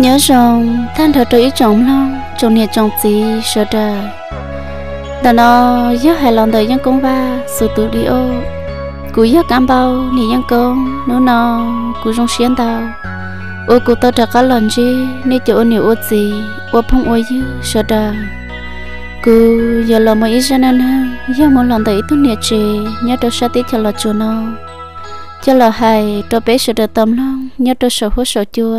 nhớ rằng than thở trời trọng long trong nhà trong gì sợ trời đó nó giấc hài lòng đời nhân công ba sự tự đi ô cú giấc cam bao nỉ nhân công nó nó cú trong xiên tàu ô cú tao trả cá lần chi nè chỗ ô nhiều ô gì ô phong ô dư sợ trời cú giờ lòng mới ít ra nên hơn giờ muốn lòng đời tu nhà chị nhớ đâu sao tí cho là chùa nó cho là hay tôi bé sợ đời tâm long nhớ đâu sợ hú sợ chua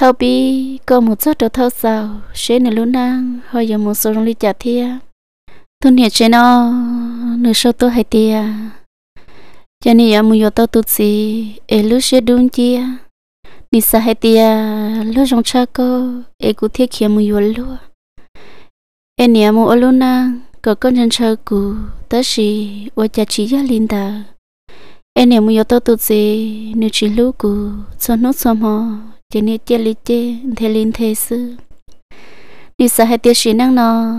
thâu bi có một số trở thâu sao sẽ nè luôn nang hơi giờ một số trong ly chả thia tôi nhớ chế nó nửa số tôi hay tia cho nên giờ mua tao tụt gì e lúc sẽ đúng chia nị sa hay tia lúc trong cha cô e cụ thiết kia mua luôn e nè mua luôn nang có con chân cha cụ tới chỉ và chả chỉ gia linh ta em nè mua tao tụt gì nửa chỉ lúc cụ cho nó xong họ chế nè chế lý chế thế linh thế sư đi sợ hai tiêu sĩ năng nó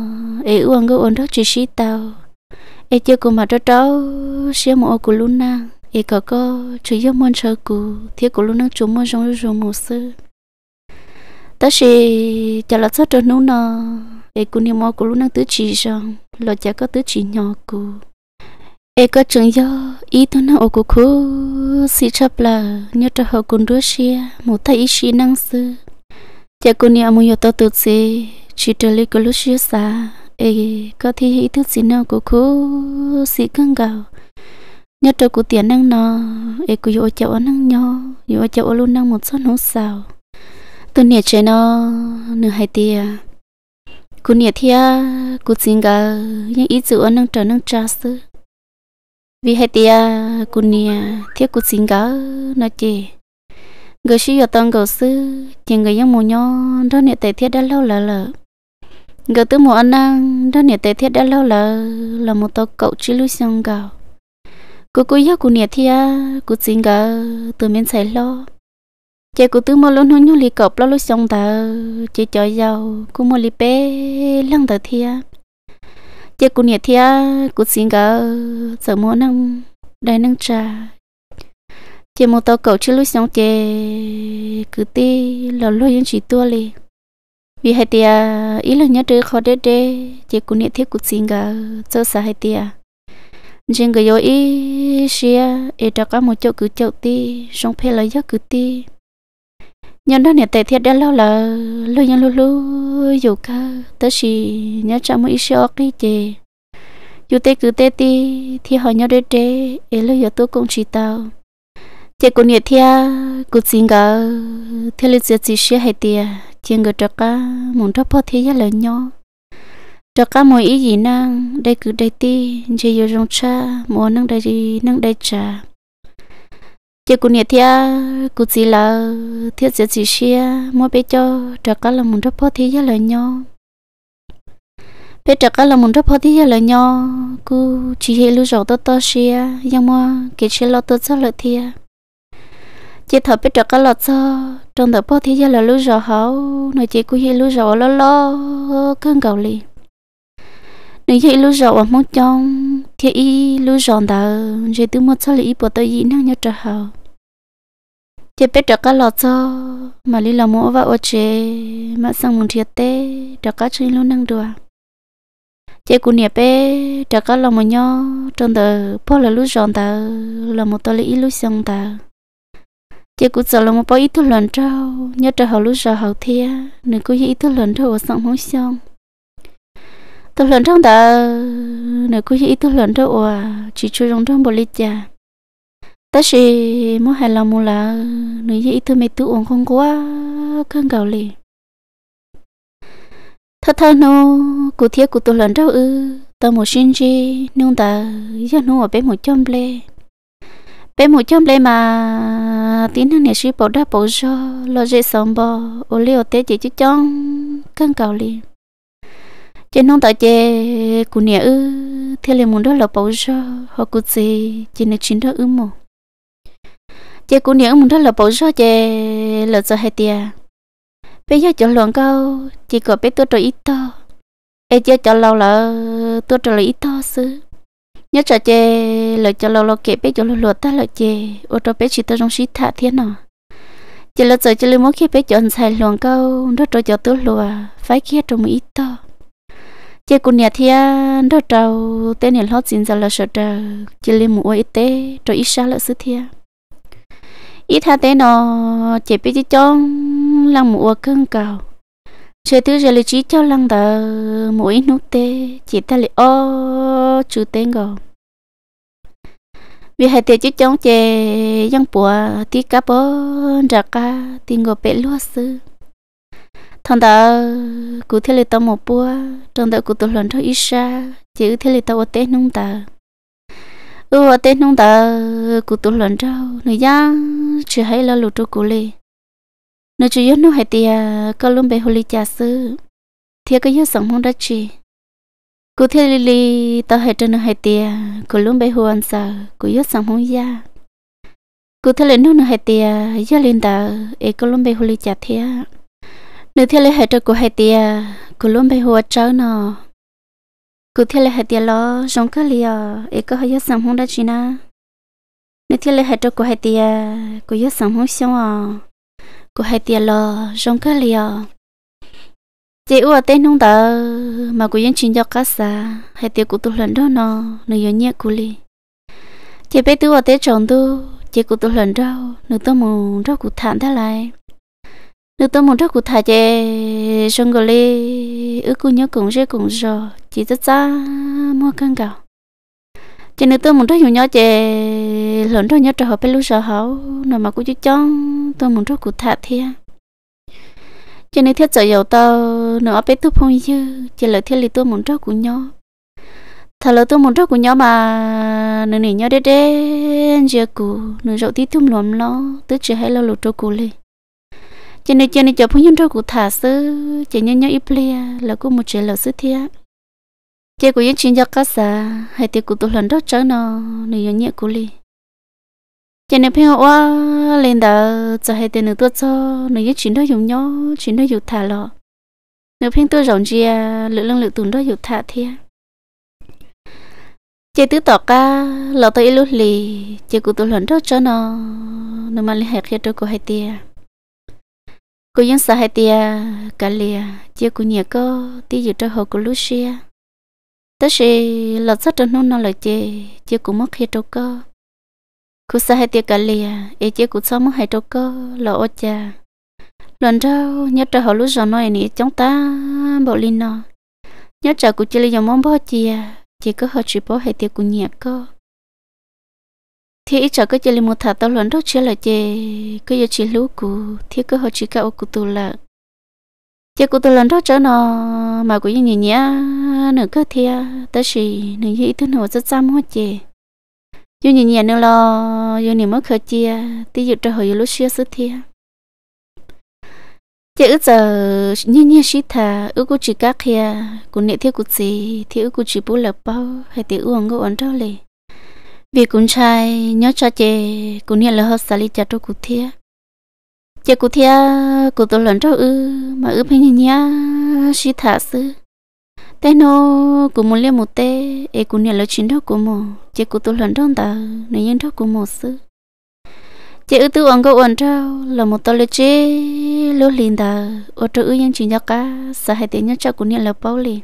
ế uống ngô ổn đó chỉ sĩ tàu ế chưa cùng mà cho cháu xia mồ của luôn năng ế có có chỉ yêu môn chờ cù thế của luôn năng chúng môn giống giống mồ sư ta sĩ chả là sao cho nô nó ế cũng niệm mồ của luôn năng tứ chỉ rằng lo chả có tứ chỉ nhỏ cù e có chừng yo ý tôi nó ô cô cô xí chấp là nhớ cho họ cùng đứa xia một tay ý xí năng sư cha cô nhà muốn yo tao tự xí chỉ trở lại cái lúc xia xa e có thể ý thức xí nào cô khu xí căng gạo nhớ cho cô tiền năng nó e cô yo chậu năng nho yêu cháu luôn năng một số nấu sao tôi nhớ chơi nó nửa hai tia cô nhớ thia cô xin gà nhưng ý chữ năng trở năng trà sư vì hai tia cún nia thiết cún xin gỡ nó chê người sĩ ở tông cầu sư chỉ người dân mùa nhó đó nè tệ thiết đã lâu lờ lờ người tứ mù ăn năng đó nè tệ thiết đã lâu lờ là một tàu cậu chỉ lưu xong gạo cô cô yêu cô nè thia cô xin gỡ từ miền sài lo chị cô tứ mù luôn hôn nhau lì cọp lo lúc xong tàu chị cho giàu cô mù lì bé lăng tờ thiết chế cụ nhiệt thia cụ xin gỡ giờ mua năng đại năng trà chế mua tàu cầu chứ lúc xong chế cứ tê là lúc yên chỉ tua li vì hai tia ý là nhớ được khó đế đế chế cụ nhiệt thia cụ xin gỡ giờ sa hai tia trên cái yếu ý xia ít đó cả một chỗ cứ chỗ tê xong phê là giấc cứ tê nhân đó nè tệ thiệt đã lâu là lâu nhân lâu lâu dù cả tớ chỉ nhớ trong mỗi sự cái gì dù tê cứ tê ti thì họ nhớ đôi trẻ ấy lâu giờ tôi cũng chỉ tao chị cũng nhiệt thia cụ xin gỡ theo lịch sử chỉ sẽ hay tia chị người cho cả muốn thắp phật thế gia lớn nhau cho cả mỗi ý gì năng đây cứ đây ti chị yêu trong cha muốn năng đây gì năng đây trà chị cũng nhiệt thia cũng chỉ là thiết sẽ chỉ xia mua bé cho trả cá là muốn rất phó thi giá lời nhau bé trả cá là muốn rất phó thi giá lời nhau cô chỉ hệ lưu rộng to to xia nhưng mà cái xia lo to cho lợi thia chị thở bé trả cá lo cho trong thở phó thi giá là lưu rộng hậu nói chị cũng hệ lưu rộng lo lo cơn cầu liền nếu chị lúc rồi ở mông trong thì y lúc rồi đó chị tự mất sao lại bỏ tới gì năng nhớ trở hậu chị biết trở cả lọt cho mà lý là mua và ở chị mà sang một thiệt tê trở cả chị luôn năng được chị cũng nhớ bé trở cả là một nhau trong tờ bỏ là lúc rồi đó là một tờ lý lúc xong đó chị cũng sợ là một bao ít thuốc lần trâu nhớ trở hậu lúc rồi hậu thia nếu cứ ít thuốc lần trâu ở sang không xong tôi lần trong đó nếu cứ ít tôi lần trong à chỉ chú trong trong bồi cha ta chỉ muốn hài lòng muốn là nếu như ít tôi mấy tôi uống không quá cơn gạo lì thật thà nó cụ thiết cụ tôi lần trong ư ta một sinh chi nung ta giờ nó ở bên một trăm lê bên một trăm lê mà tí nữa này sĩ bảo đã bảo cho lo dễ sống bò ô liu tế chỉ chú chong cơn gạo liền chế nông tại chế cụ nè ư thế là muốn đó là bảo cho họ cụ chế chế nè chín đó ư mồ chế cụ nè ư muốn đó là bảo cho chế là cho hai tia bây giờ cho loạn câu chỉ có biết tôi rồi ít to e chế cho lâu là tôi rồi ít to xứ nhớ cho chế là cho lâu lâu kể biết cho lâu lâu ta là chế ô tô biết chỉ tôi trong suy thả thiên nào chỉ là giờ chỉ là mỗi khi biết chọn sai luồng câu đó rồi cho tôi lùa phải kia trong ít to chế cô nhà thia à, đó trâu tên nhà lót xin ra là sợ trâu chế lên mua ít tế rồi ít xa lỡ sứ thia ít ha tế nó chế biết chỉ chong lăng mua cưng cầu chế thứ giờ là chỉ cho lăng tờ mua ít nút tế chỉ ta lại ô chú tên gò. vì hai chỉ chống chè dân bùa tí cá bò ra cá tí gò bể lúa sư thằng đó cụ thế là tao một bữa trong đó cụ tôi lần cho ít xa chỉ thế là tao ở tết nung tờ ừ ở tết nung tờ cụ tụi lần cho người ya chỉ hay là lụt cho cụ li nó chủ yếu nó hay tiề à, có luôn bé hồ ly trà sư thì có yếu sống không ra chi cụ thế li li tao hay cho nó hay tiề à, có luôn bé hồ ăn sợ cụ yếu sống không ra, cụ thế là nó nó hay tiề ya à, lên tờ e có luôn bé hồ ly trà thiệt nếu thế là hệ trợ của hệ tia cô luôn bị hùa trở nọ. cụ thế là hệ tia lo giống cái lìa ấy ờ, có hơi sầm hông đã chị na nếu thế là hệ trợ của hệ tia cô hơi sầm hông xong à cô hệ tia lo giống cái lìa ờ. chị ua tên nông tờ mà cô dân chín cho cá sa, hệ tia cô tôi lần đó nọ, nó nhớ nhẹ cô lì chị bé tôi ở tế chồng tôi chị cô tôi lần đâu, nó tôi mù đâu của thản thế lại nếu tôi muốn chắc cụ thà chè xong rồi đi ước cụ nhớ cũng sẽ cũng rồi chỉ tất xa mua cân gạo chỉ nếu tôi muốn chắc nhiều nhớ chè lớn thôi nhớ trở họ bên lúc sợ hậu nào mà cũng chú chọn tôi muốn chắc cụ thà thia chỉ nếu thiết sợ dầu tàu nữa bé thuốc không chứ chỉ lời thiết lý tôi muốn chắc cụ nhớ thà lời tôi muốn chắc cụ nhớ mà nửa nửa nhớ đế đế giờ cụ nửa rậu tí thum lòm nó tức chỉ hay lo lụt cho cụ lên cho nên cho nên cho phong nhân đâu của thả sư chỉ nhân nhân ít lia là cũng một chuyện là sư thiệt chế của những chuyện cho cá sa hay thì của tôi lần đó trở nó này nhớ nhớ của li cho nên phải hoa lên đó cho hay thì nữa tôi cho này nhớ chuyện đó dùng nhau chuyện đó dùng thả lọ nếu phiên tôi rộng chia lựa lượng lượng tuần đó dùng thả thiệt chế tứ tọt ca lọ tôi ít lúc li chế của tôi lần đó trở nó nếu mà liên hệ khi tôi của hay tiệt cô yên sợ hai tia cả lìa chia cô nhẹ có tí dự cho hồ cô Lucia tất sĩ lọt sắt trong nôn nó lại chê chia cô mất hết trâu cô, cô sợ hai tia cả lìa e chia cô sao mất hết trâu cô là ô cha lần sau nhớ cho hồ giờ nói nè chúng ta bỏ linh nó nhớ cho cô chia lấy dòng món bò chia chỉ có hơi chỉ bỏ hai tia cô nhẹ cô thì ít cho cái là một thằng tao lớn đâu chơi là chơi cứ giờ chỉ lú cú thì cứ họ chỉ cả ô cú tu là chơi cú tu lớn đâu chơi nó mà cũng như nhá nửa cái thì tới gì nửa gì thứ nào rất chăm hoa chơi dù nhìn nhẹ nữa lo dù nhìn mất khởi chia tí dụ trời hồi dù lúc xưa sức thia chị ước giờ nhiên nhiên sĩ thà ước cô chỉ các kia cô nệ thiết cô gì thì ước cô chỉ bố lập bao hay tí uống cô ổn đâu lì vì cũng trai nhớ cho chị cũng hiện là hết xả lý cho tôi cụ thia chị cụ thia cụ tôi lớn cho ư mà ư phải nhìn nhá chỉ thả sư tên nó cũng muốn liên một tê ấy cũng hiện là chín đó của mồ chị cụ tôi lớn trong ta nên nhân đó của mồ sư chị ư tôi ông gạo ổn trao là một tô lê chế lô liền ta ô trâu ư nhân chỉ nhớ cá sao hai tiếng nhớ cho cũng hiện là bao liền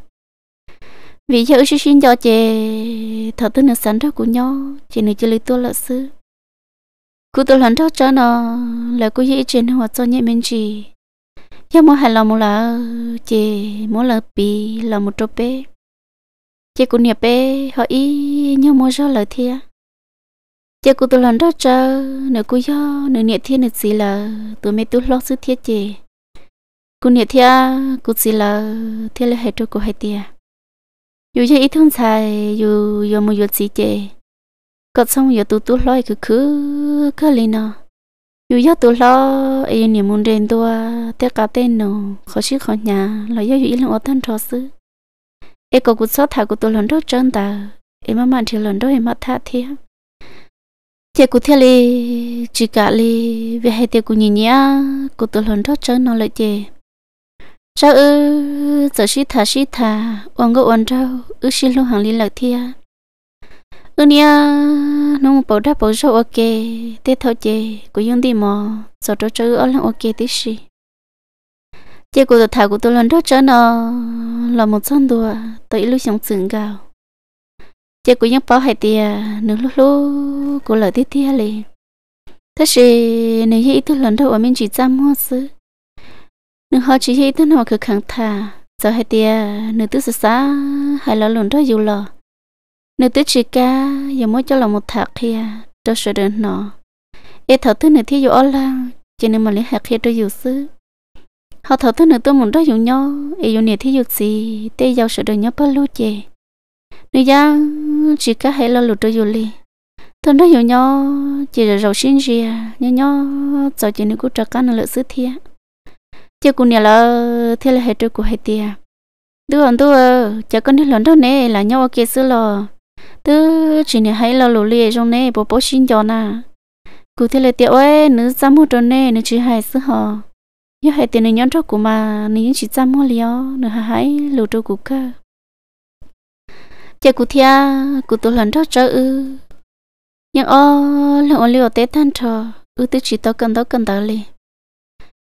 vì cho sư xin cho chị thật tư nữ sẵn ra của nhau chị nữ chưa lấy tôi lợi sư cô tôi lần trước cho nó là cô dễ chuyện hoạt cho nhẹ mình chị nhưng mỗi hai lần một là chị muốn lần bị là một trộp bé chị cũng nhập bé họ ý nhưng mỗi cho lời thia chị cô tôi lần trước cho nữ cô do nữ nhẹ thiên nữ gì là tôi mới tôi lo sư thiết chị cô nhẹ thia cô gì là thiên là hệ trâu của hai tia dù cho ít thôn xài dù dù một chút gì chè có xong giờ tụt tụt loi cứ cứ cứ lên nó dù giờ tụt lo ấy niệm muốn đến tua tiếc cả tên nó khó chịu khó nhà lo giờ dù ít lần ở thân trò xứ ấy có cuộc sống thà của tụt lần đó chân ta ấy mà mà thì lần đó ấy mà tha thế, chị cuộc theo li chỉ cả li về hai tiệc cụ nhìn nhá cuộc tụt lần đó chân nó lại chị sao ư giờ xí thả xí thả uống go uống rau ư xí luôn hàng lý lạc thia à. ư nia à, nó một bảo đáp bảo rau ok tê thâu chê của dương đi mò giờ trâu chơi ở lần ok tí xí chê của tôi thả của tôi lần đó cho nó là một chân đùa tôi lúc sống sừng gạo chê của những bảo hải tia à, nướng lúc lúc của lời tí tia liền thế xí nếu như ít lần đầu ở mình chỉ chăm hoa xứ nhưng họ chỉ hết nó cứ khẳng thà giờ hai tia nữ tứ xa xa hai lo lùn đó dù lò nữ tứ chỉ ca giờ mới cho lòng một thạc kia cho sợ đến nó ê thảo thứ nửa thi dù ở là cho nên mà lấy hạt kia cho dù xứ họ thảo thứ nửa tôi muốn đó dù nhau ê dù nửa thi dù gì tê giàu sợ đến nhau bao lâu chè nửa gia chỉ ca hai lo lùn cho dù li tôi đó dù nhau chỉ là giàu xin gì nhau nhau cho chị nữ cũng trả cá nửa lợi xứ thiệt chơi cùng nhà lo thế là hết chơi của hai tia đứa anh đứa chắc con hết lớn đâu nè là nhau kia xưa lo đứa chỉ nhà hay là lù lì trong nè bố bố xin cho na cụ thế là tia ơi nữ giám mua trong nè nữ chỉ hai xưa họ nhớ hai tiền nữ nhón cho cụ mà nữ chỉ giám mua lió nữ hai hai lù cho cụ cơ chả cụ thia cụ tôi lớn đâu chơi ư nhưng ô lần ô liều tết than trò ư tứ chỉ tao cần tao cần tao liền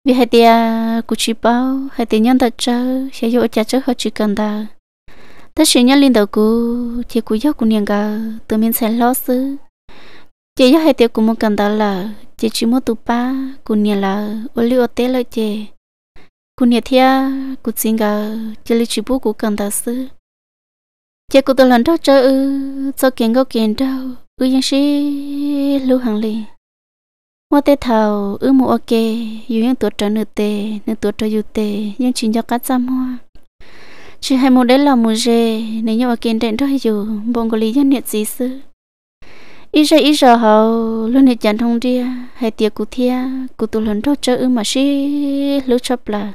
vì hai tia cụ chỉ bao hai tia nhân thật chớ sẽ dỗ cha chớ họ chỉ cần ta tất sự nhân linh đầu cụ chỉ cụ giáo cụ niệm cả tự mình sẽ lo sư chỉ giáo hai tia cụ muốn cần ta là chỉ chỉ muốn tụ ba cụ niệm là ô liu tê lợi chỉ cụ niệm thia cụ xin cả chỉ lý chỉ bố cụ cần ta sư chỉ cụ tự lần đó chớ ư cho kiến gấu kiến đâu ư yên sĩ lưu hàng liền mua tê thầu ư mua ok yêu những tuổi trở nữ tê nữ tuổi trở yêu tê nhưng chỉ cho cắt ra mua chỉ hai mua đấy là mua dê nếu như ok đến đó dù bông có lý do nhiệt gì sư ít giờ ít giờ hầu luôn hết chán thông đi hai tiệc cụ thia cụ tu lần đâu chơi ư mà xí lúc chập là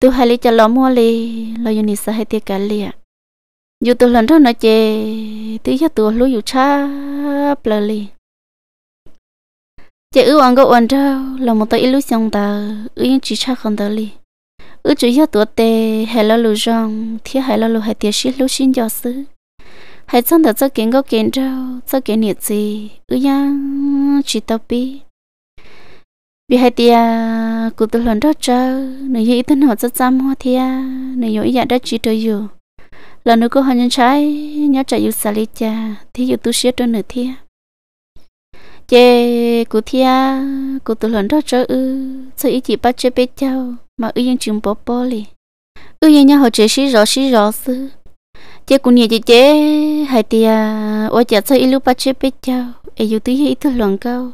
tu hai lý cho lò mua li lò yêu nisa hai tiệc cả liệt dù tu lần đâu nói chê tí giờ tụ lúc dù chập là lì chị ư ăn gạo ăn ra là một tay lúc xong ta ư những chỉ cha không tới li chỉ chủ yếu tuổi tê hay là lù rong thì hay là lù hay tiệt sĩ lúc xin giáo sư hay chẳng thật cho kiến gốc kiến ra cho kiến nhiệt gì ư yang chỉ tao bi vì hai tiền cụ tôi lần đó cho nếu như ít thân họ rất chăm hoa thia nếu như ý dạ đã chỉ được, dù là nếu có hoàn nhân trái nhớ trả yêu xa lý cha thì yêu tu sĩ tôi nữa thiệt chế cụ thia cụ tụ lần đó cho ư cho ý chỉ bắt chế bé cháu mà ư yên chừng bỏ bỏ li ư yên nhau họ chế xí rõ xí rõ sư chế cụ nhẹ chế chế hai tia ô chả cho ý lúc bắt chế bé cháu ai dù tí hết thưa lần câu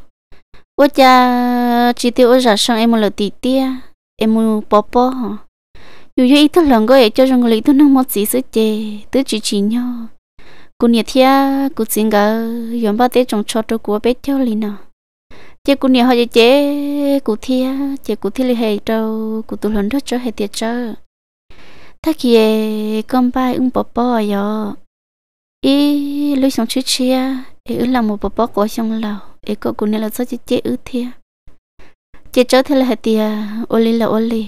ô chả chỉ tiêu ô giả sang em một lời tí tia em muốn bỏ bỏ hò, dù ý thưa lần câu cho rằng người tôi nâng một xí sư chế tứ chỉ chỉ nhau cô nhà thia cô xin gà yếm ba tế trồng cho tôi của bé theo liền nào chị cô nhà họ chị chế cô thia chị cô thia liền hay trâu cô tụi lần đó cho hay tiệt cho ta kia con bay ung bò bò yo ý lối sống chữ chia ý ư là một bò bò của trong lầu ý cô cô nhà là sao chị chế ư thia chị cho thia là hay tiệt ô li là ô li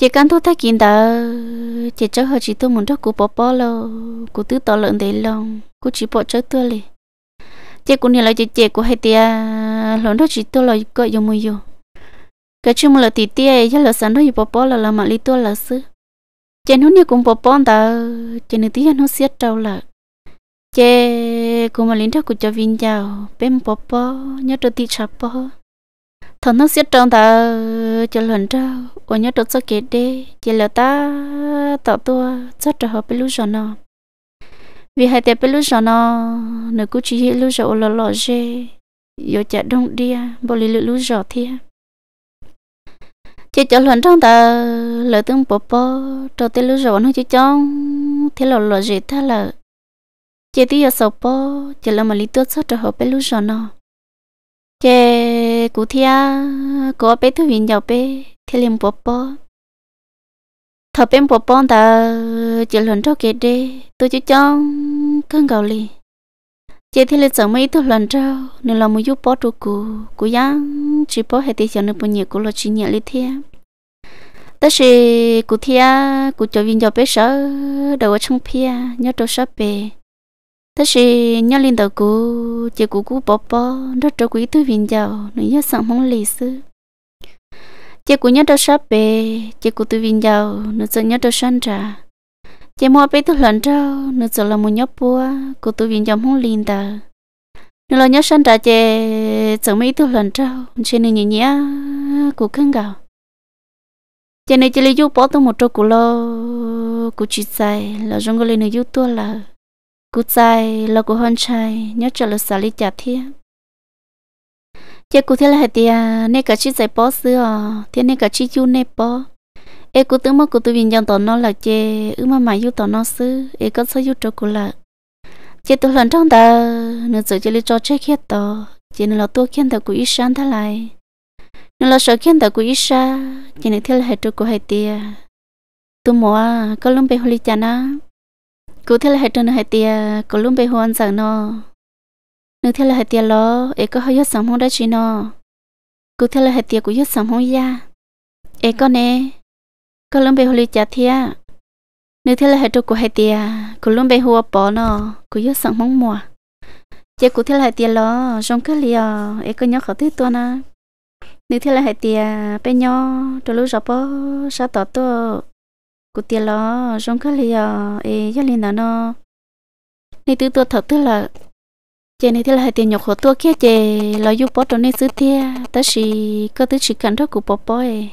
chị cần thôi thấy kiện đó chị cho họ chỉ tôi muốn cho cụ bỏ bỏ lo cụ tứ to lợn đấy lòng cụ chỉ bỏ cho tôi liền chị cũng này là chị chỉ cụ hay tia lợn đó chỉ tôi là gọi dùng mồi cái chuyện mà là tì tia chứ là sẵn đó bỏ bỏ là làm mà lý tôi là sư chỉ nó nhiều cũng bỏ bỏ đó chỉ nó tia nó siết trâu là chị cụ mà lính đó cụ cho vinh chào bên bỏ bỏ nhớ cho tì chạp bỏ thằng nó xiết trong ta cho lần trâu ở nhớ trâu cho kế đi, chỉ là ta tạo tua rất trâu hợp với lúc giờ nó vì hai tiệp với lúc giờ nó nếu cứ chỉ hiểu lúc giờ là lò dê giờ chả đông đi bỏ lì lúc giờ thì chỉ cho lần trong ta lời tương bò bò trâu tới lúc giờ nó chỉ trong thế là lò dê ta là chỉ tí giờ sầu bò chỉ là mà lý tuất rất trâu hợp với lúc giờ nó chế cụ thia có bé thứ viên giàu bé thế liền bố bố thợ bên bố bố ta chỉ lần cho kia đi tôi chỉ cho cơn gạo li chế thế liền sợ mấy thứ lần cho nên là một giúp bố trụ cụ cụ giang chỉ bố hệ tí cho nên bây giờ cụ lo chuyện nhẹ li thia tất sự cụ thia cụ cho viên giàu bé sợ đầu ở trong pia nhớ đồ sợ bé thế thì nhớ lên đầu cô chị cô cô bỏ bỏ đó cho quý tư viên giàu nó nhớ sợ mong lì sư chị cô nhớ đâu sắp về chị cô tư viên giàu nó sợ nhớ đâu săn trà chị mua bé tư lần trâu nó sợ là một nhớ bùa cô tư viên giàu mong liền tờ nó là nhớ săn trà chị sợ mấy tư lần trâu chị nên nhớ nhớ cô cưng gạo chị này chị lấy giúp bỏ tôi một trâu cô lo cô chị xài là rong lên nó giúp tôi là cú trai lo của hôn trai nhớ cho lo xả lý chả thi chị cô thế là hệt tia nè cả chi giải bó xưa thế nè cả chi chú nè bó e cú tưởng mà cô tôi viên dân tổ nó là chị ư mà mà yêu tổ nó xứ e có sao yêu cho cô là chị tôi lần trong ta nửa giờ chị lấy cho chết hết tỏ chị nửa là tôi khen tao cú ít sáng thay. lại nửa là sợ khen tao cú ít sa chị nè thế là hệ cho cú hệ tia tôi mua có lương bê hồ lý chả na cứ thế là hai trâu nó hai tia có luôn bé hoan rằng nó nếu thế là hai tia lo ấy có hơi sắm không đã chỉ nó cứ thế là hai tia cũng hơi sắm không ya ấy có nè có lúc bé hồi chả thia nếu thế là hai trâu của hai tia có lúc bé hoa bỏ nó cũng hơi sắm không mua chỉ cụ thế là tia lo trong cái liều ấy có nhớ khẩu tiết tôi na nếu thế là hai tia bé nhớ từ lúc rập bó sao tỏ tuổi cụ tiền lo trong cái lý ờ, ê, gia cho nên nó nên từ tôi thật tức là chị này thế là tiền nhọc hồ tôi kia chị lo giúp bố tôi nên xứ thia ta chỉ có thứ chỉ cần đó cụ bỏ bỏ ấy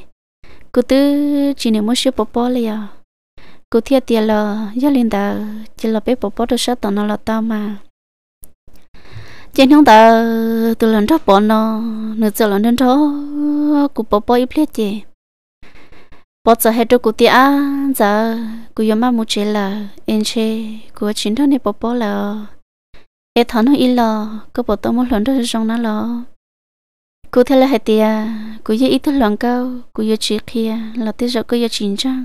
cụ tứ chỉ nếu muốn sửa bỏ bỏ liền cụ thia tiền lo, gia liền ta chỉ là bé bỏ bỏ được sao tao nó là tao mà chị không ta từ lần đó bỏ nó nửa giờ lần đó cụ bỏ bỏ ít chị bỏ giờ hết đâu cụ tia giờ cụ yếm mà mua chế là anh chế cụ chính thằng này bỏ bỏ là cái thằng nó ít lo cứ bỏ tao một lần đó trong nó lo cụ thế là hết tia cụ yếm ít thằng loạn cao cụ yếm chỉ kia là tới rồi cụ yếm chính trang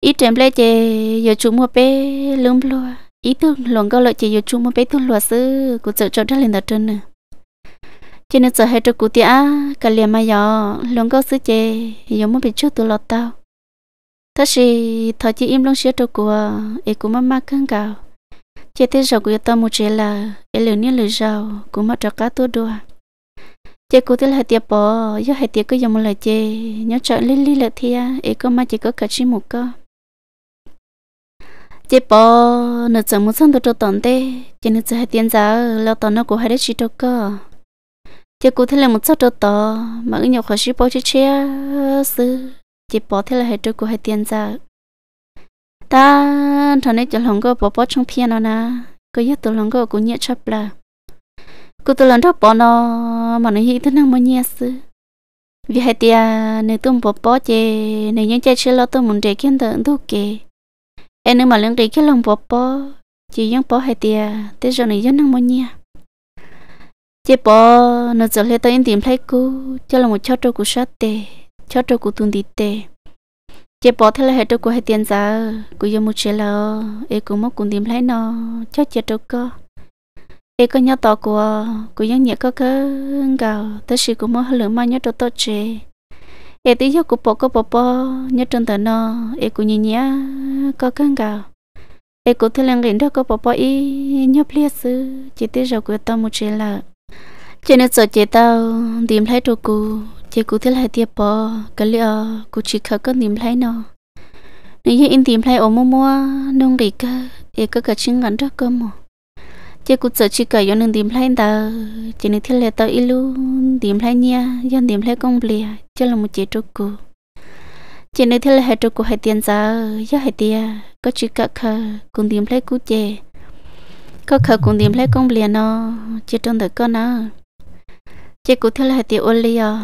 ít em lấy chế yếm chúng mua bé lưng lo ít thằng loạn cao lại chế yếm chúng mua bé thằng loạn sư cụ chợ cho ra lên đặt chân nè cho nên giờ hai trâu cụ à cả liền mà giờ luôn có sứ chê giờ muốn bị chút tụ lọt tao thật sự thợ chỉ im luôn sửa trâu cụ ấy cũng mắm mắc căng cào Chế thấy rau của tao một chế là ấy lửa nia lửa rau cũng mất trọc cá tua đua chế cụ tiệt là tiệp bỏ, giờ hai tiệp cứ giờ một lời chế nhớ chọn lili li thi à, ấy có mà chỉ có cả chi một cơ chế bỏ, nửa giờ muốn xong tụ trâu tòn tê chỉ nửa giờ hai tiền giờ lao tòn nó cũng hai đứa chỉ trâu cơ chỉ cụ thế là một chút sót tờ mà cái nhiều khó sĩ bỏ chơi chia sư chỉ bỏ thế là hệ trừ của hệ tiền ra ta thằng này cho lòng go bỏ bỏ trong piano na cứ nhất tụ lòng go cũng nhẹ chấp là cụ tụ lòng thóc bỏ nó mà nó hiện thế năng mà nhẹ sư vì hệ tiền nếu tụm bỏ bỏ chơi nếu những chơi chơi lo tụm muốn để kiến tượng thu kề em nếu mà lương cái lòng bỏ bỏ chỉ những bỏ hệ tiền thế rồi này dân năng mà nhẹ chế bỏ nó giờ lấy yên tìm thấy cô cho là một chót trâu của sát tệ, chót trâu của tuần đi tệ. chế bỏ thế là hết trâu của hai tiền giờ cô giờ một chế là ấy cũng mất cùng tìm thấy nó chót chế trâu co. ấy có nhớ tỏ của cô giờ nhẹ có cơ gạo tới sự cũng mất lượng mà nhớ trâu tốt chế ấy tí giờ của bỏ có bỏ bỏ nhớ trâu tờ nó ấy cũng nhẹ nhẹ có cơ gạo ấy cũng thế là người đó có bỏ bỏ ý nhớ plia sư chỉ tiếc rồi của tao một chế là cho nên sợ chị tao tìm thấy đồ cũ, chị cũ thế lại tiệp bỏ, cái lựa cũ chỉ khờ có tìm thấy nó nếu như in tìm thấy ôm mua mua nông đi cơ thì có cả chứng gắn rất cơ mà chị cụ sợ chỉ cả yon nên tìm thấy tao chị nên thế lại tao ilu tìm thấy nha yon tìm thấy công lìa cho là một chị đồ cũ. chị nên thế lại hai đồ cũ hai tiền giờ giá hai tiền có chỉ cả khờ cùng tìm thấy cũ chị có khờ cùng tìm thấy công lìa nó chị trong đời con nó chị cũng theo là tiệu ô liều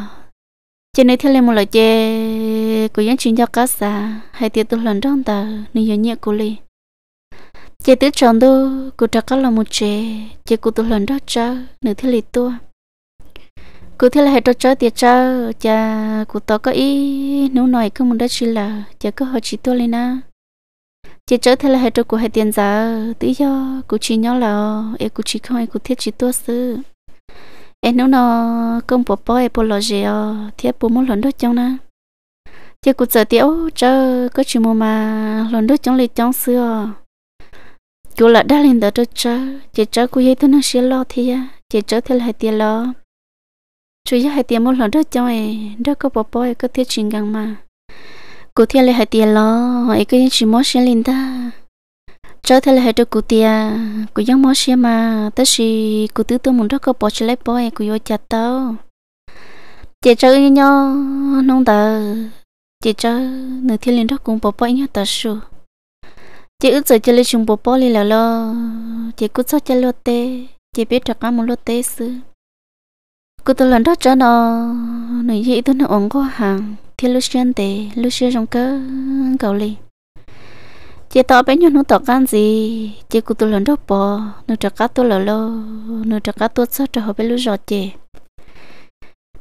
chị này theo là một loại chị của dân chuyên gia cá sa hay tiệu tôi lần trong tờ nên giờ nhẹ của li chị tứ chọn đô của trạc cá là một chị chị của tôi lần đó cha nữ theo li tua cụ thế là hệ trò chơi tiệt chơi cha cụ tớ có ý nếu nói cứ muốn đó chỉ là chả cứ họ chỉ tôi lên na chị chơi thế là hệ trò của hệ tiền giả tự do cụ chỉ nhỏ là em cụ chỉ không em cụ thiết chỉ tôi sư em nó nó công bố bố apologia ờ, thì bố muốn lần đó trong na thì cụ giờ tiểu chờ có chuyện mà lần đó trong lịch trong xưa cụ là đã lên đó chơi, chơi chờ cụ hết nó sẽ lo thì à chơi chơi thì là tiền lo chú ý hai tiền muốn lần đó trong ấy đó có bố bố có thiết chuyện gần mà cụ thì lại hai tiền lo ấy cái chuyện mua sẽ lên ta trở thành là hết được cụ tia cụ giống mối xe mà tới si cụ tứ tôi muốn rất có bỏ chơi lấy bỏ cụ vô chặt tao chị chơi nhau nông tờ chị chơi nửa thiên linh rất cùng bỏ bỏ nhau tờ su chị ước giờ chơi lấy chung bỏ bỏ lên là lo chị cứ sao chơi lô tê chị biết trật ăn một lô tê sư cụ tôi lần đó cho nó nửa gì tôi nó ổn có hàng thiên lúc xuyên tê lúc xuyên trong cơ cầu liền chị tao bé nhau nó tao gan gì chị cứ tôi lần đó bỏ nó trả cá tôi lỡ lô nó trả cá tôi sao cho họ bé lúa rõ chị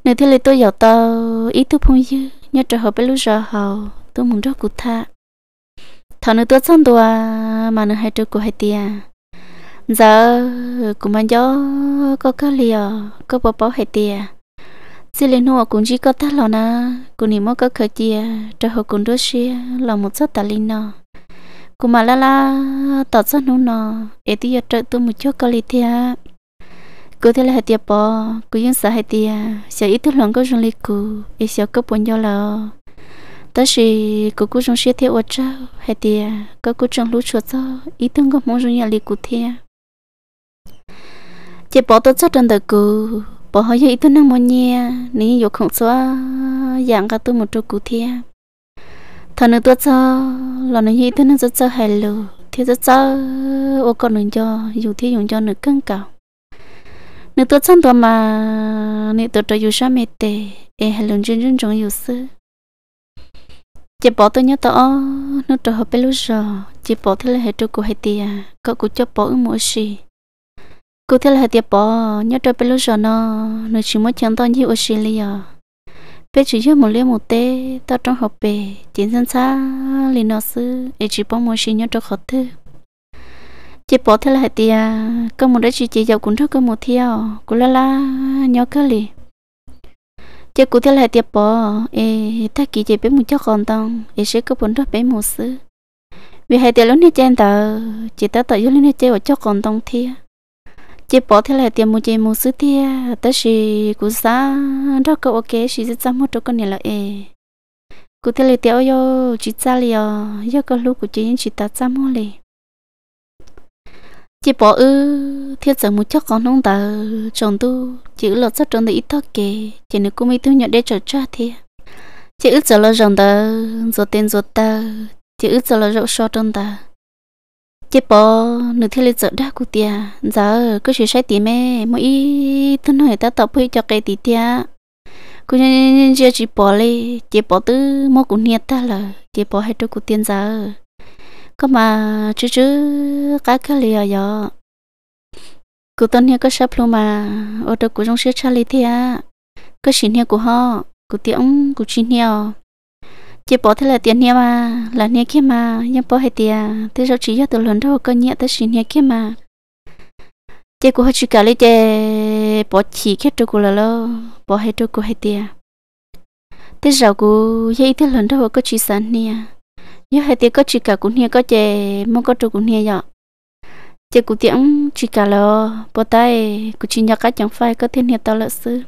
nếu thế lấy tôi giàu tao ít tôi phong dư nhớ cho họ bé lúa rõ hầu tôi muốn cho cụ tha thằng nó tôi sang tôi mà nó hay trâu cụ hai tia giờ cũng mang gió có cá liều có bò bò hai tia chỉ lên hoa cũng chỉ có ta lo na cũng niệm có khởi chia cho họ cũng đôi xe lòng một chút ta linh nó cô mà la la tọt sát nó nọ để tí giờ trợ tôi một chút có lý thia cô thế là hai tiệp bò cô yên sợ hai tiệp. sợ ít thức lòng có dùng lý cô ít sợ có buồn do lò ta chỉ cô cô dùng xe theo ở trao hai tiệp có cô trong lũ chuột cho ít thương có mong dùng nhà lý cô thia chị bỏ tôi chắc rằng đời cô bỏ hỏi ít thương năng mong nhẹ nếu có không xóa dạng cả tôi một chỗ cô thia thằng nó tôi cho là nó như thế nó rất cho hài lù thế rất cho ô con nó cho dù thế dùng cho nó cưng cào nó tôi chăn tôi mà nó tôi cho dù sao mệt tệ em hay lùn chân chân trong dù sư chỉ bỏ tôi nhớ tao nó trở hợp bên lúc giờ chỉ bỏ thế là hệ trâu của hệ tia có cụ cho bỏ ứng mỗi gì cụ thế là hệ tia bỏ nhớ trở bên lúc giờ nó nó chỉ muốn chẳng tao như ở xí liền bé chỉ cho một liều một tê ta trong học bè chiến dân xa liền nó sư để chỉ bông một xin nhau cho khó thư chỉ bỏ thế là tiề có một đứa chị chỉ giàu cũng rất có một theo cũng la la nhớ cơ lì chỉ cũng thế là tiề bỏ ê ta kỹ chỉ bé một chút còn tông ê sẽ có bốn đứa bé một sư vì hai tiề lớn này trên tờ chỉ ta tự yêu lên này chơi một chút còn tông thiệt chị bỏ thế là tiền mua chị mua sứ thia tới chị cú sa đó cậu ok chị sẽ chăm một chỗ con nhà là e cú thế là tiêu yo chỉ cha liều yo có lúc của chị nhưng chỉ ta chăm mua liền chị bỏ ư thiết giờ một chắc con nông tờ chồng tu chị lọt rất trong để ít thắc kề chị nữ cũng mới thứ nhận để trở tra thì chị ước giờ là chồng tờ rồi tên rồi tờ chị ước giờ là rượu so trong tờ chế bỏ nửa thế lệ chợ đã cụ tia giờ cứ chỉ say tiền mẹ mỗi thân hỏi ta tập hơi cho cái tí tia cứ nhân chưa chỉ bỏ lê chế bỏ tư mỗi cũng nhiệt ta là chế bỏ hai đứa cụ tiền giờ có mà chứ chứ cái cái lìa giờ cụ tân nhà có sắp luôn mà ở đâu cụ trong sữa cha lì tia cứ xin nhà cụ họ cụ tiễn cụ chín nhau chỉ bỏ thế là tiền nha mà là nha kia mà nhưng bỏ hết tiền thế rồi chỉ cho từ lần đầu cơ nhẹ tới xin nha kia mà chỉ cũng chỉ cả lấy chỉ bỏ chỉ hết cho cô là bỏ hết cho cô hết tiền thế rồi cô dây thế lần đầu có chỉ sẵn nha nhưng hết tiền có chỉ cả cũng nha có chỉ mong có cho cũng nha vậy chỉ cũng tiếng chỉ cả lo bỏ tay cũng chỉ nhà cái chẳng phải có thiên nha tao lỡ sư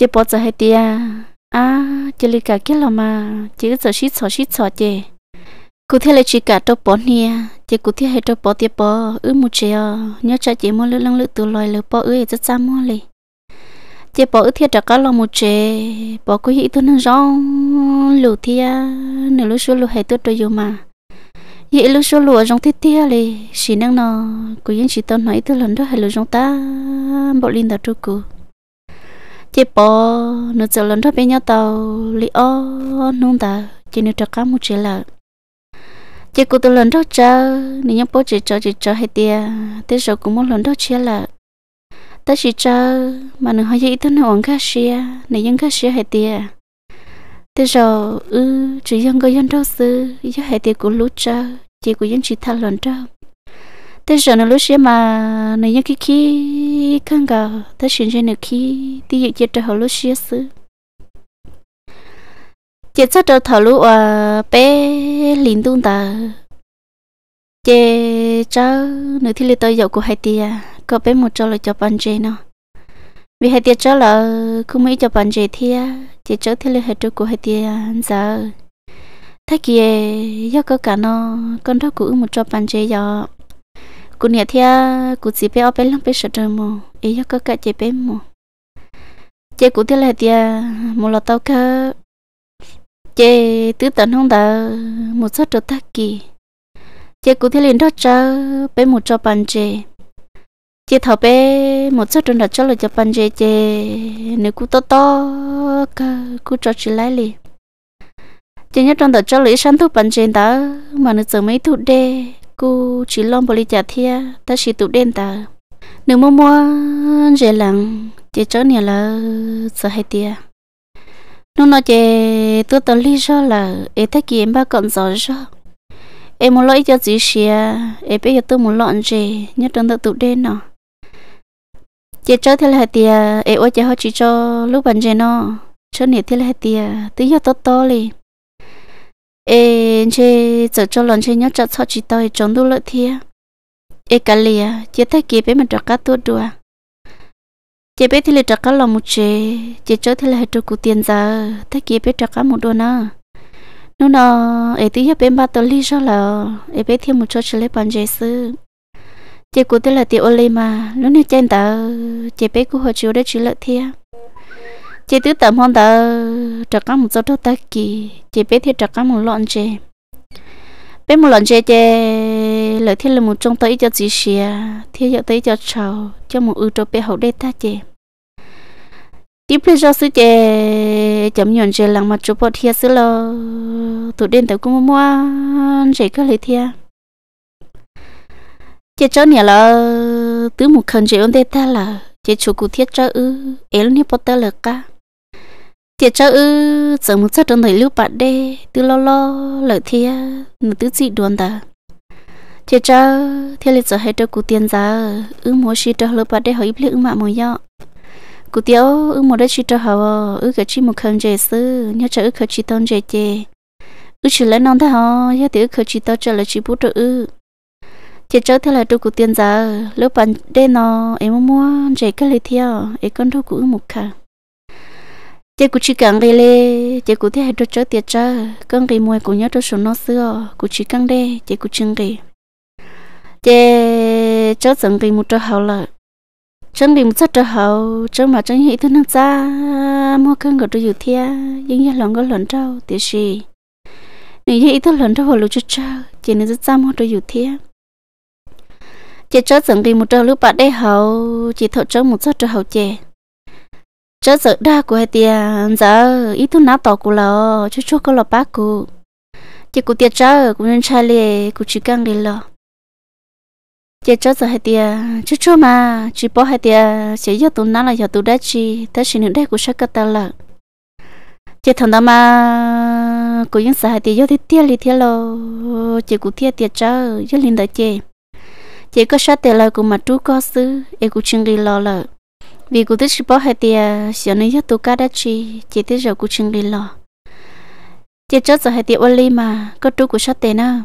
chỉ bỏ giờ hết tiền à chỉ lấy cả cái là mà chỉ có xí sợ xí sợ chè cụ thể là chỉ cả trong bỏ nè chỉ cụ thể hay trong bỏ tiệp bỏ ứ một chè nhớ cho chỉ mua lưỡi lăng lưỡi từ loài lưỡi bỏ ứ rất xa mua lì chị bỏ thiệt trả cá lo một chè bỏ cái hị tôi nâng rong lù thia nếu lúc xưa lù hay tôi tôi mà vậy lúc xưa lù rong thít thia lì xí năng nó cứ yên chỉ tôi nói tôi lần đó hay lù rong ta bỏ linh đã trôi cụ chế bò nó chờ lần đó bên nhau tàu li ô nung ta chỉ nếu cho cá một chế là chế cụ tôi lần đó chờ nếu nhau bố chỉ cho chỉ cho hai tia tới giờ cũng một lần đó chế là ta chỉ chờ mà nó hơi ít thân hoàng cá xia nếu dân cá xia hai tia tới giờ ư chỉ dân có dân đâu sư giờ hai tia cũng lú chờ chỉ có dân chỉ tha lần đó thế giờ nó lúc xưa mà này những cái khi khăn thế chuyện chuyện này khi tí dụ chết trở lúc xưa xứ chết sao trở thở lúc à bé liền tung ta chế cháu nữa thì lấy tôi dậu của hai Tiệt, có bé một cháu là cho bạn chế nó vì hai tia cháu là cũng mấy cho bạn chế thì chế cháu thì lấy hai cháu của hai tia giờ thế kia do có cả nó con đó cũng một cho bạn chế giờ cô nhà thia cô chỉ biết ở bên lăng biết sợ trời mồ ấy cho có cái chế bé mồ chế cô thia là thia một lọ tao cơ chế tứ tận không đỡ một sát trở tác kỳ chế cô thia liền đó cho bé một cho bàn chế, chế thọ bé một sát trở đặt cho lời cho bàn chị chị nếu cô to to cơ cô cho chị lấy liền chị nhớ trong tờ cho lấy sáng thu bàn chế đó mà nó giờ mấy thu đê cô chỉ lom bồi trả thia ta chỉ tụ đen ta nếu mua mua dễ lắm, chỉ chó nhà là sợ hay tia nó nói chị tôi tới lý do là em thấy kia em ba còn rõ rõ em muốn lỗi cho gì xia em bây giờ tôi muốn lọn gì nhất trong tao tụ đen nó chị chơi thế là tia em ôi chị họ chỉ cho lúc bạn gì nó chó nhà thế là tia tôi giờ tốt to liền ê chê giờ cho lần chê nhớ cho sao chỉ tao chống đu lợi thia ê cả lìa chị thấy kia bé mình trọc cá tua đùa chỉ bé thì là trọc cá lòng một chê chỉ cho thì là hết trọc tiền giờ thấy kia bé trọc cá một đùa nữa nó nó ê tí hiệp bên ba tờ ly cho là ê bé thêm một chỗ chơi lấy bàn dây sư chỉ cụ thì là tiền ô lê mà lúc này chen tờ chỉ bé cụ hồi chiều đã chỉ lợi thia chị tứ tầm hôn tờ trở cá một số thốt tắc kỳ chị bé thì trở cá một lọn chè bé một lọn chè chè lời thiết là một trong tới cho chị xìa thiết cho tới cho chầu cho một ư cho bé hậu đê ta chè tiếp lấy cho sứ chè chấm nhọn chè lằng mặt chụp bọt thiết sứ lo tụi đen tao cũng mua chè các lời thiết chè cho nhà là tứ một khẩn chè ôn đê ta là chị chủ cụ thiết cho ư ế lúc nè bọt ta lợt cả chị cho ư giờ một chút trong thời lưu bạn đê từ lo lo lợi thia nó tứ chị đoàn ta chị cho thì lịch giờ hay cho cụ tiền giá ư mỗi chị cho lưu bạn đê hỏi ít ư mà mỗi giờ cụ tiểu ư mỗi đất chị cho họ ư cái chị một khăn dễ sư nhớ cho ư cái chị tôn dễ chê ư chỉ lấy non thôi, họ nhớ thì ư cái chị tao cho là chị bút cho ư chị cho thì là cho cụ tiền giá lưu bạn đê nó em mua dễ cái lời thia, em con thu cụ ư một khăn chị cũng chỉ cần cái lê chị cũng thấy hai đứa chớ tiệt chớ con cái mua cũng nhớ đứa số nó xưa cũng chỉ cần đây chị cũng chừng cái chị chớ chẳng cái một chỗ hậu là chẳng cái một chỗ hậu chẳng mà chẳng hiểu thế nào cha mua cần người tôi thia nhưng nhà lòng có lần trâu tiệt gì nếu như ý thức lần trâu vào lúc chút trâu chị nên rất cha mua tôi thia chị chớ chẳng cái một chỗ lúc bạn đây hậu chị thợ chớ một chỗ hậu chị chớ sợ đa của hai tiền giờ ít thứ nào tỏ của lo chú chú có lo bác cụ chỉ cụ tiền chớ cũng nên trai lệ cụ chỉ căng đi lò chị chớ sợ hai tiền chú chú mà chỉ bỏ hai tiền sẽ giờ tụi nó là giờ tụi đã chi ta xin được đây của sắc ta là chỉ thằng đó mà cụ những sợ hai tiền giờ thì tiền đi tiền lò chỉ cụ tiền tiền chớ giờ linh đó chị chỉ có sát tiền lời của mà chú có sư em cũng chừng đi lò lợi vì cụ thích bỏ hết thì à, xíu nữa tôi cả đã chi chỉ tới rồi cụ chừng đi lo chỉ cho giờ hết thì ôn ly mà có chú của sát tiền à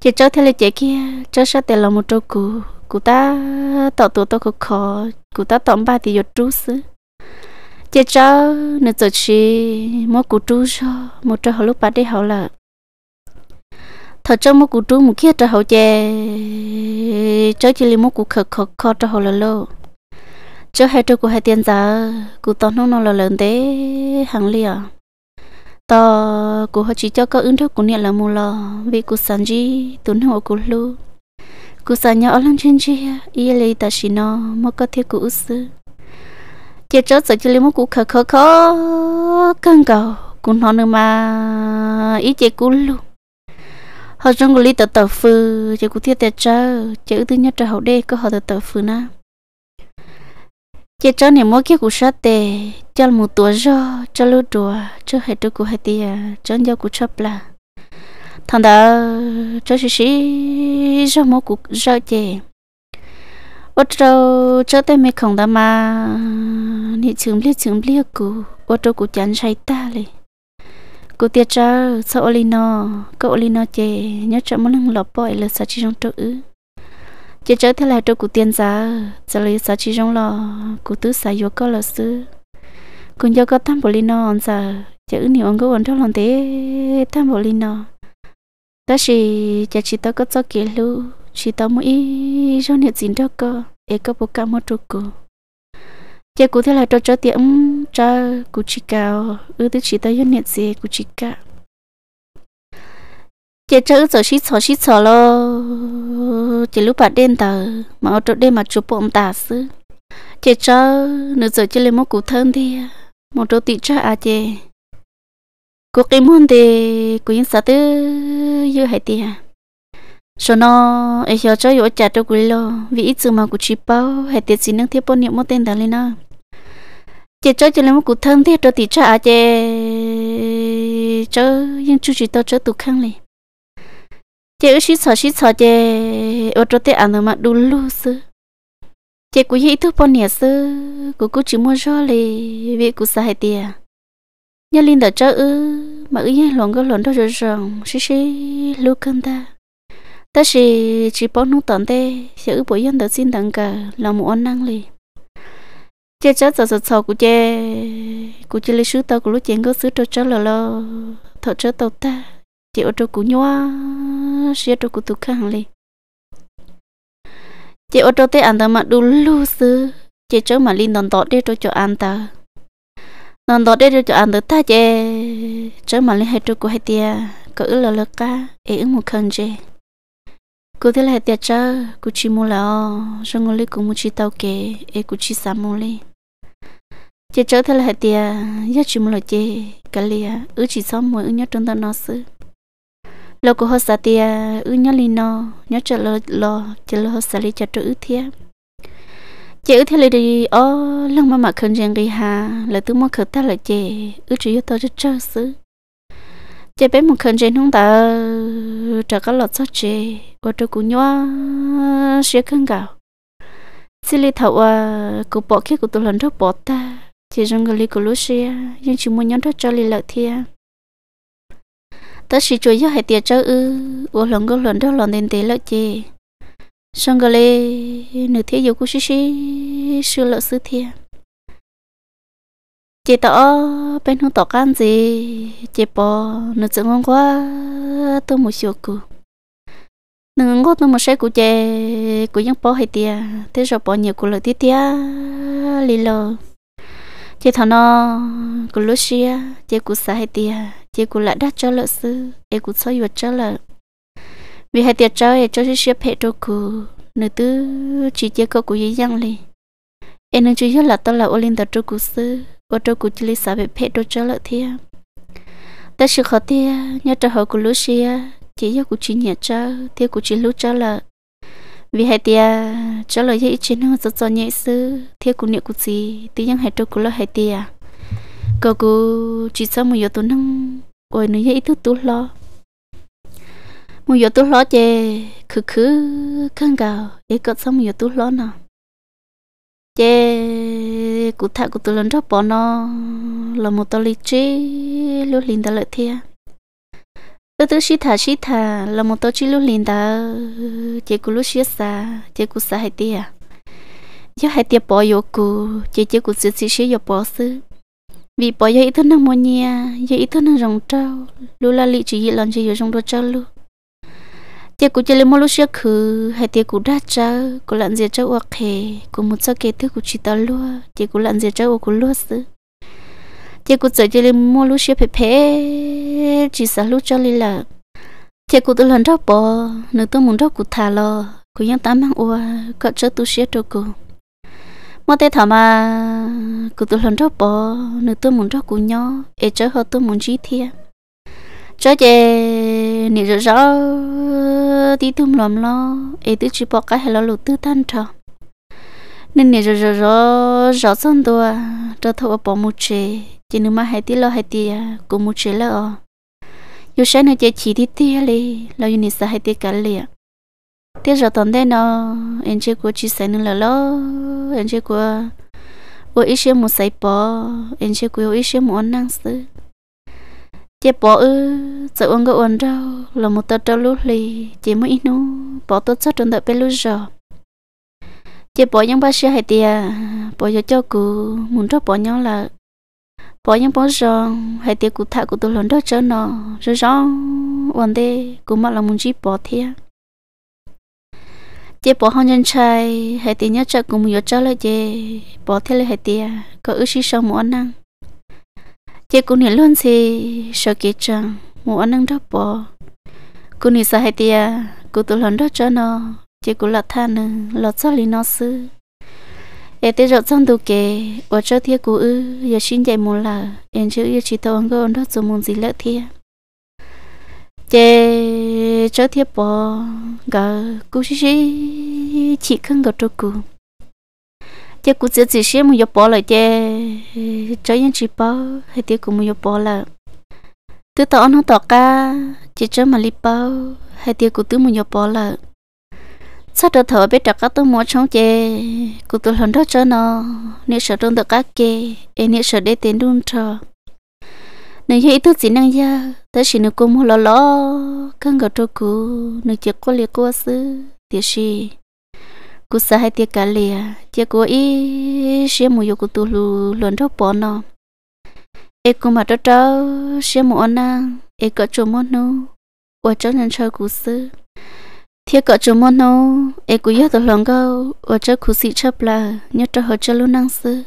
chỉ cho theo lời chị kia cho sát tiền là một chỗ cũ, cụ ta tạo tổ tôi có khó cụ ta tạo ba thì giọt chú xứ chỉ cho nữa giờ chỉ mỗi cụ chú cho một chỗ họ lúc ba đi họ là thật cho mỗi cụ chú một kia cho họ chơi cho chỉ là mỗi cụ khờ khờ khờ cho họ là lâu cho hai trâu của hai tiền giá cụ tao nó nó là lớn thế hàng liền à. tao cụ họ chỉ cho có ứng thức của niệm là mù lò vì cụ sản gì tuấn hộ cụ lu cụ sản nhỏ lắm trên chi y lấy ta chỉ nó mà có thiết cụ sư chỉ cho sợ chỉ lấy một cụ khờ khờ khờ căng cầu cụ nó nữa mà ý chỉ cụ lu họ trong cụ lý tờ tờ phư chỉ cụ thiết tờ chơi chỉ thứ nhất trời hậu đê có họ tờ tờ phư na chị cho nên mỗi cái cuộc sát tệ cho một tuổi cho cho lúc đùa cho hai đứa của hai tia cho nhau cuộc chấp là thằng đó cho chị sĩ cho mỗi cuộc cho chị ô trâu cho tay mấy không đó mà nị chừng liếc chừng liếc cụ ô trâu cụ chán say ta lì cụ tiệt cho sao oli cậu oli nó nhớ cho mỗi lần lọp bội là sao chỉ trong trâu chỉ trở thế là cho cụ tiền giá giờ lấy sáu chỉ trong lò cụ tứ xài vô có là sư cũng do có tham bồ lino on giờ chỉ ứng nhiều ông có ổn cho lòng thế tham bồ lino đó chỉ chỉ chỉ tao có cho kỹ lu chỉ tao mỗi cho nhiệt dính cho cơ e có bộ cả một chút cơ chỉ cụ thế là cho cho tiệm cho cụ chỉ cao ư tức chỉ tao cho nhiệt gì cụ chỉ cao chị chơi giờ xí xò xí xò lo chị lúc bạn đêm tờ mà ở chỗ đêm mà chụp ông ta sư chị chơi nửa giờ chơi lấy một cụ thân thì một chỗ tị chơi à chị cô cái môn thì cô yên sao tư như hay tì à sau nó ai cho chơi ở chả đâu quỳ lo vì ít mà cô chỉ bao hay tiền xin nước thiếp bao nhiêu một tên đó lên nó chị chơi chơi lấy một cụ thân thì chỗ tị chơi à chị chơi nhưng chú chỉ tao chơi tụ khăn liền chế sĩ sợ sĩ sợ chế ở chỗ tê anh mà đủ lú sư chỉ cú hi thuốc bọn nhà sư cú cú chỉ muốn cho lì vì cú sai tiề à. nhà linh đã cho ư mà ư nhà lòng có lòng đó rồi rằng sĩ sĩ lú cân ta ta chỉ chỉ bỏ nung tận tê sẽ ư bồi yên đó xin đặng cả là một ăn năng lì chỉ cháu sợ sợ sợ cú chế cú chỉ lấy sứ tao cú lúc chế ngó sứ cho cháu lò lò thọ cháu tao ta chị ở chỗ cú nhua xe ô cú tu khang li chị ở chỗ tê anh ta mà đu lu sư chị chớ mà linh đòn tọt để cho cho anh ta đòn tọt để cho anh được ta chị chớ mà linh hai chỗ cú hai tia cỡ lơ lơ ca ế ứng một khăn chị cô thế là hai tia chớ cô chỉ mua là rồi ngồi li cú mua chỉ tàu kề ế cú chỉ sắm mua li chị chớ thế là hai tia giờ chỉ mua là chị cái li à ứ chỉ xong mỗi ứ nhớ trong ta nó sư cô của hốt thì ư nhớ linh nó nhớ chờ lô lô chờ lô hốt li chờ chữ thiệt chị ư thiệt đi ô lần mà mặc khẩn riêng đi hà lại tứ mua khẩn ta lại chị ư chỉ yêu tôi rất chơi xứ chị bé một khẩn riêng không ta chờ có lọt sót chị ô tôi cũng nhớ sẽ khẩn gạo xí li thầu à cụ bỏ kia của tôi lần rất bỏ ta chị rằng người li của lúc xưa nhưng chỉ muốn nhớ rất cho li lợi thiệt tớ chỉ chú ý hai tiệt cho ư ô lòng gốc lần đó lòng đến tế lợi chê xong gà lê nửa thế dụ cú xí xí sư lợi sư thiên chị tỏ bên hướng tỏ can gì chị bỏ nửa chữ ngon quá tôi một chiều cù nửa ngon tôi một say cù chè cù ยัง bỏ hai tiệt thế rồi bỏ nhiều cù lợi tiệt tiệt lì lờ chị thằng nó cù lúa xia chị cù xài hai tiệt thì cũng lại đắt cho lợi sư em cũng soi vật cho lợi vì hai tiệt cho cho chị xếp hệ trâu cù nữ tư chỉ chia cô của dây dăng li em nên chú ý là tôi là ô linh tập trâu cù sư ô trâu cù chỉ li xã về hệ trâu cho lợi thia ta sự khó thia nhớ cho họ của lũ xia chỉ do của chị nhẹ cho thia của chị lũ cho lợi vì hai tia cho lời dạy trên nó rất rõ nhẹ sư thia của niệm của gì tuy nhưng hai trâu của lợi hai tia cô cô chỉ sao mà giờ tôi nâng quay nó dễ thứ tôi lo mà giờ tôi lo chè khứ khứ khăn gạo để có sao mà giờ tôi lo nào chè cụ thà của tôi lần trước bỏ nó là một tờ lịch trí lưu liền đã lợi thia tôi tôi xí thà xí thà là một tờ chỉ lưu liền đã chè cụ lúc xí xa chè cụ xa hay tia giờ hay tia bỏ vô cụ chè chè cụ xí xí xí vô bỏ xứ vì bỏ giờ ít thân năng mua nhà giờ ít thân năng rồng trâu lúc là lì chỉ gì lần chỉ giờ rồng đồ trâu luôn tiệc cụ chơi lên mua lúc xưa khứ hay tiếc cụ đã trâu cụ lặn dệt trâu hoặc hè cụ một sao kế thứ cụ chỉ tao luôn tiếc cụ lặn dệt trâu cụ lúa xứ tiếc cụ chơi chơi lên mua lúc xưa phê phê chỉ sợ lúa cho lì là tiệc cụ tự lần trâu bỏ nếu tôi muốn trâu cụ thả lo cụ ยัง tám mang ua cỡ trâu tôi xưa trâu cụ mà thế thà mà cứ tôi lần trước bỏ nếu tôi muốn cho cùng nhau để chơi họ tôi muốn chi thiệt Cho chơi nếu rồi rõ thì tôi làm lo để e tôi chỉ bỏ cái hay là lụt tư tan trò nên nếu rồi rõ rõ rõ xong tôi cho thâu bỏ một chế chỉ nếu mà hai tí lo hai tí cũng một chế là ờ yêu sáng nữa chơi chỉ thì tí là là yêu nên sao hay tí cả liền tiếc giờ tận đây nó em chơi có chị sẽ nên là lo em chơi có của ít xem một sấy bò em chơi có ít xem một ăn năng sư chị bò ư sợ uống cái uống đâu là một tờ rau lúa lì chỉ mới ít bò tôi chắc chắn trong đợi bé lúa rồi chị bỏ những ba xe hay tia bò cho cho cụ muốn cho bò nhau là bò những bỏ rồi hay tia cụ thay cụ tôi lớn đó cho nó rồi rồi uống đi cụ mà là muốn chỉ bò thiệt chế bỏ hôn nhân trai hay tiền nhất trợ cùng một cho lại chế bỏ thế là hay tiền à, có ước gì sau mỗi năng chế cũng hiểu luôn gì sau kia chẳng mỗi năng đó bỏ cũng hiểu sao hay tiền à, cũng tụi lần đó cho nó chế cũng lọt than à, lọt cho lý nó sư em tới rộng trong đồ kế ở cho thiệt cũng ư giờ xin dạy một là em chưa yêu chỉ tao ăn cơ đó dù muốn gì lỡ thiệt chế chớ thiếp bò gà cú xí chỉ cần gặp cho cú chế cú chỉ chỉ xem một bò lại chế chớ yên chỉ bò hay tiếc cũng một bò là từ tao ăn tao cả chỉ chớ mà li bò hay tiếc cũng tự một bò là sao đợt thở biết trạc các tôi mua trong chế cú tôi lần đó cho nó nếu sợ đun được các kê nếu sợ để tiền đun cho nên cho ít thứ gì năng ya ta chỉ nó cũng lo lo căng gật cho cô nó chỉ có liệt cô sư tiếc gì cô sợ hay tiếc cả liệt tiếc cô ý sẽ mua yêu cô tu lu luôn đó bỏ nó em cũng mà cho cháu sẽ mua na em có chỗ mua nó và cháu nên chơi cô sư thiệt có chỗ mua nó em cũng yêu được lòng câu và cháu cô sĩ chấp là nhớ cho họ cho luôn năng sư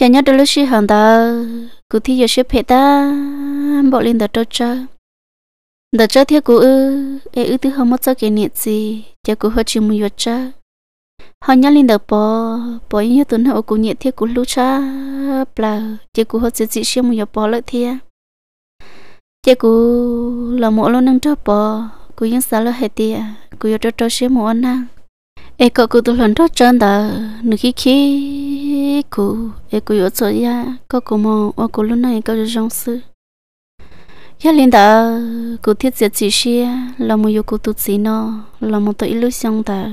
chả nhớ được lúc gì hàng đầu cứ thi giờ xếp hết ta bỏ lên đợt trâu chơi đợt chơi theo cú ư ê ư thứ không mất cho kỷ niệm gì cho cú hơi chịu mùi vật chơi họ nhắc lên đợt bỏ bỏ như tuần hậu cú nhiệt theo cú lú cha là cho cú hơi sẽ dị xíu mùi vật bỏ lại thia cho cú là mỗi lần nâng trâu bỏ cú yên xả lại hết tia cú yêu trâu trâu xíu mùi năng Ê cậu cứ tụi lần đó chân đó nữ khi khi cô, ê cô yêu cho ya có cụ mò ở cụ lúc này có rong sự? ya lên đó cô thiết diệt chỉ xia là một yêu cô tụt xí nó là một tội lúc xong đó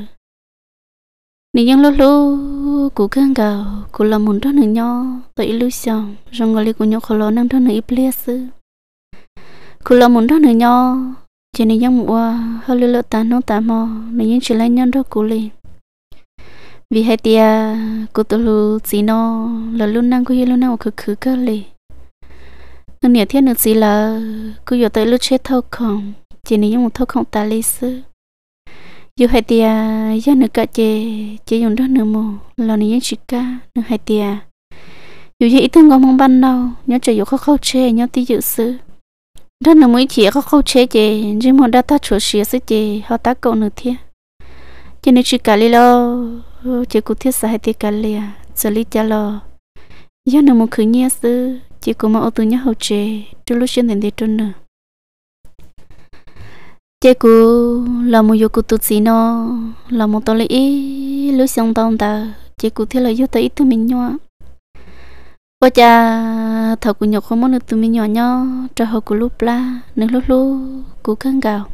nữ nhân lúc lúc cô căng gạo cô là một đó nữ nho tội lúc xong rong gọi cô nhau khó lo năng đó nữ ít liệt sư cô là một đó nữ nho chỉ nên giống mua hơi lừa lừa tàn nó tàn mò nên những chuyện lấy nhân đó cũ liền vì hai tia cô tôi lu chỉ nó là luôn năng cô luôn năng cực khứ cơ lì nên nhiều thiên được gì là cứ yêu tới lúc chết thâu không chỉ nên dùng thâu không ta lý sư dù hai tia do nữa cả chè chè dùng đó nữa mồ là nên những chuyện cả nữa hai tia dù vậy tưởng ngon mong ban đâu nhớ trời dù khó khó chê nhớ tí dự sư đó là mấy chị có câu chế chị chỉ muốn đã ta chủ sĩ sẽ chị họ ta cậu nữa thế cho nên chị cả li lo chị cũng thiết sai thì cả li à xử lý cho lo giờ nó muốn khử nhẹ sư chị cũng mà ô tô nhá hậu chế trong lúc xuyên đến đây trôn nữa chị cũng là một yêu cụ tụt xí nó là một tổ lý lúc xong tao ta chị cũng thiết là yêu tới ít mình nhau ô cha thầu của nhục không muốn được tụi mình nhỏ nhỏ cho họ của lúc la nước lúc lúc của căng gạo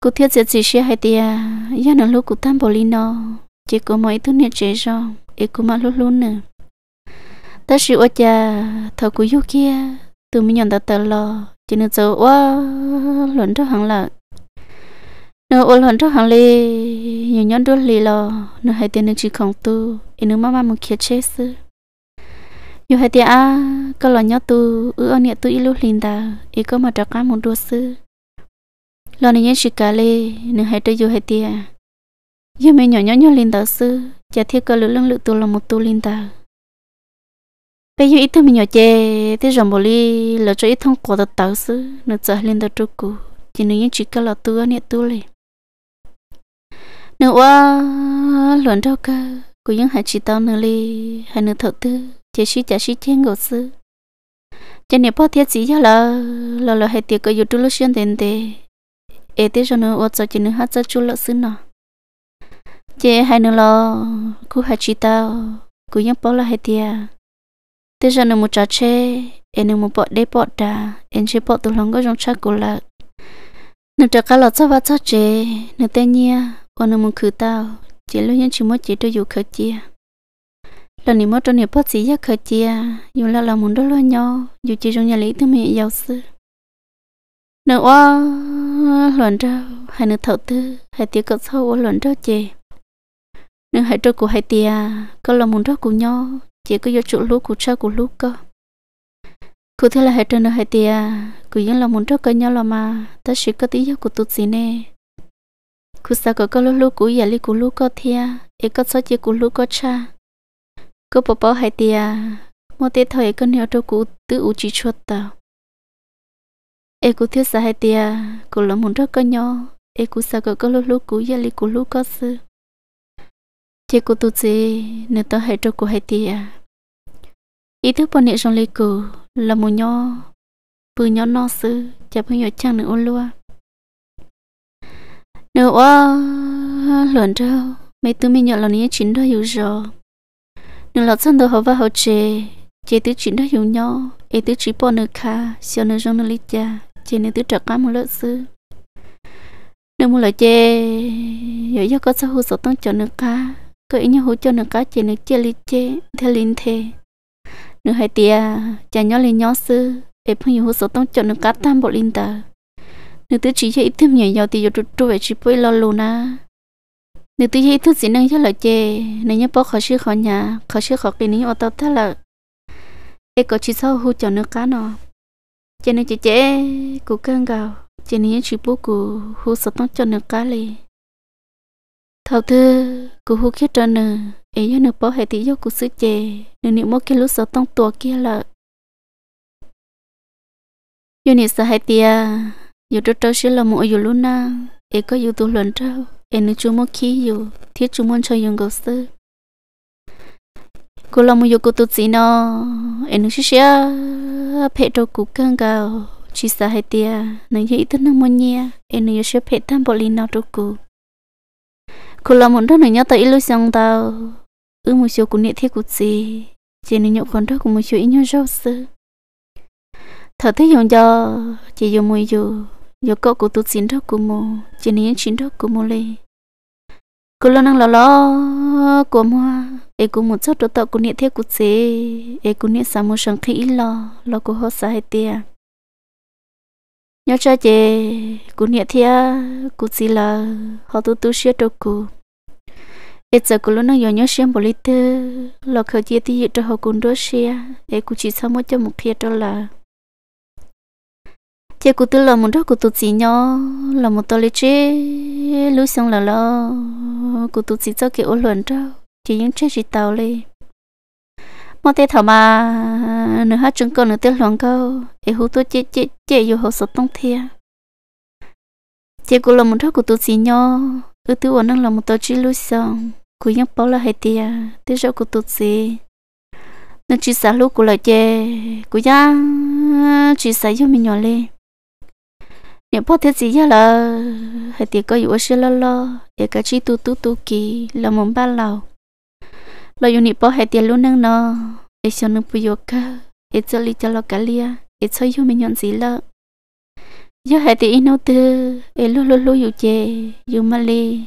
cụ thiết sẽ gì xe hai tia do nó lúc của tam bồ lino chỉ có mỗi thứ này chế cho ít e của mà lúc lúc nữa ta sự ô cha thầu của yêu kia tụi mình nhận tờ lò chỉ nên giờ quá luận cho hàng lợn nó ôn luận cho hàng lì nhiều nhân đôi lì lò nó hai tiền nên chỉ không tu ít e nữa mama muốn kia chết sư yo hati a kalau nhớ tu u on tu linh ilu linda e ko ma taka mun do su lo ni yen shikale ne hai to yo hati a yo me nyo nyo linh linda su cha thi ko lu lung lu tu lo một tu linh linda pe yo itu mi nyo che te jom boli lỡ cho ý i thong ko da ta su ne linh linda tu ku chỉ nhớ ni yen chikala tu on tu le nữa luận đau cơ của những hạt chỉ tao nữa li hai nửa thợ tư chỉ sĩ chỉ sĩ thiên ngộ sư cho nên bao thiết gì cho là là là hay tiệc có yêu trú lúc xuyên tiền tệ ế thế cho nó ôt cho cho nó hát cho chú lợn sư nọ chế hai nữa là cứ hai chị tao cứ nhắc bao là hay tiệc thế cho nó một trò chê ế một bọn để bọn đã, em chỉ bọn từ lòng có trong cha của là nó cho cá lọt cho vắt cho chế nó tên nhia còn nó muốn khử tao chỉ lúc nhiên chỉ muốn chỉ tôi dù khởi chia là này mơ trong nhà bác sĩ giác khởi chia dù là là muốn đó lo nhau dù chỉ trong nhà lý thương mẹ giàu sư nữa oa luận ra hai nữa thầu tư hai tiếng cỡ sâu oa luận ra chê nữa hai trâu của hai tia có là muốn đó của nhau chỉ có do chỗ lúa của cha của lúa cơ cụ thế là hai trâu nữa hai tia cụ dân là muốn đó cơ nhau là mà ta chỉ có tí giác của tụt gì nè cụ sao có có lúa lúa của già lý của lúa cơ thia ấy có sao chỉ của lúa cơ cha có bố bố hay tia một tia thời con hiểu đâu cụ tự u chỉ chuột ta e cụ thiếu sa hay tia cụ lắm muốn rất con nhau e cụ sa có có lúc lúc cụ giờ li cụ lúc có sự chỉ cụ tu gì nếu tao hay đâu cụ hay tia ý thức bọn nhẹ trong li cụ là một nhau bự nhau nó sự chả bao nhiêu chăng nữa luôn nữa luận đâu mấy thứ mình nhận là nó chín đó hiểu rồi nên lọt chân đồ họ và họ chê chê tứ chỉ nó dùng nhau ấy tứ chỉ bỏ nữa kha xio nữa trong nó lít cha chê nữa tứ trật cá một lớp sư nếu mua lời chê giờ do có sao hú sợ tăng cho nữa kha có ý nhau hú cho nữa cá chê nữa chê lít chê theo linh thế nữa hai tia chả nhau lên nhau sư ấy phong yêu hú sợ tăng cho nữa cá tam bộ linh tờ nữa tứ chỉ cho ít thêm nhảy nhau thì giờ trụ trụ về chỉ bôi lo lù na nếu tôi thấy thứ gì năng cho là chê nếu như bố khó sư khó nhà khó sư khó kỳ nếu ô tô thế là e có chỉ sau hú cho nước cá nó chê nếu chê chê cú căng gạo chê nếu chỉ bố cú hú sợ tông cho nước cá lì thầu thư cú hú khiết cho nè ấy cho bố hệ tí cho cú sư chê nếu nếu mỗi cái lúc sợ tông tua kia là yêu nếu sợ hai tia yêu trâu trâu sư là mỗi yêu luna ấy có yêu tu luận trâu em chú mô khí yêu thiết chú môn cho dùng gấu sư cô lòng yêu cô tụt gì nó em chú xe phê đồ cú căng gạo chỉ sa hai tia nâng như ý thức nâng mô nhia em yêu xe phê tham bộ lì nào đồ cú cô lòng muốn đó nâng nhớ tới lưu xong tao ư một số cú nịa thiết cú gì chỉ nâng nhậu con đó cũng một số ý nhớ rau sư thật thế dùng cho chỉ dùng mùi dùng giờ cô cũng tụt xin đó của mồ chỉ nên xin đó của mồ lê cô lo năng lo lo của mua ấy cô một chút đó tao cô niệm thiết của chế ấy cô niệm sao mua sáng khí lo lo cô hết hay tia nhớ cha chị cô niệm thiết của chỉ là họ tôi tôi xia đó cô ấy giờ cô lo năng nhớ nhớ xem bồ lít lo khởi chế thì cho họ cũng đó xia ấy cô chỉ sao mua cho một kia đó là thế cụ tư là một đó cụ tư chỉ nhau là một tờ lê chế lúc xong là lo cụ tư chỉ cho kiểu luận đó chỉ những chế chỉ tàu lên mà thế thảo mà nửa hai chúng con nửa tiếng loạn câu để hú tôi chế chế chế yêu hồ sốt tông thia chế cụ là một đó cụ tư chỉ nhau ư tư ổn năng là một tờ chỉ lúc xong cụ nhắc bảo là hai tia thế sao cụ tư chỉ nên chỉ xả lúc cụ là chế cụ nhắc chỉ xả yêu mình nhỏ lên nhà bố thế gì nhá là hay tiền có dụ xí lo lo để cái chi tu tu tu kỳ là mong ba lầu lo dụ nhà bố hay tiền luôn năng nó để cho nó bùi cả để cho lý cho lo cả lia để cho yêu mình nhận gì là giờ hay tiền ino từ để lo lo lu dụ chè dụ mà li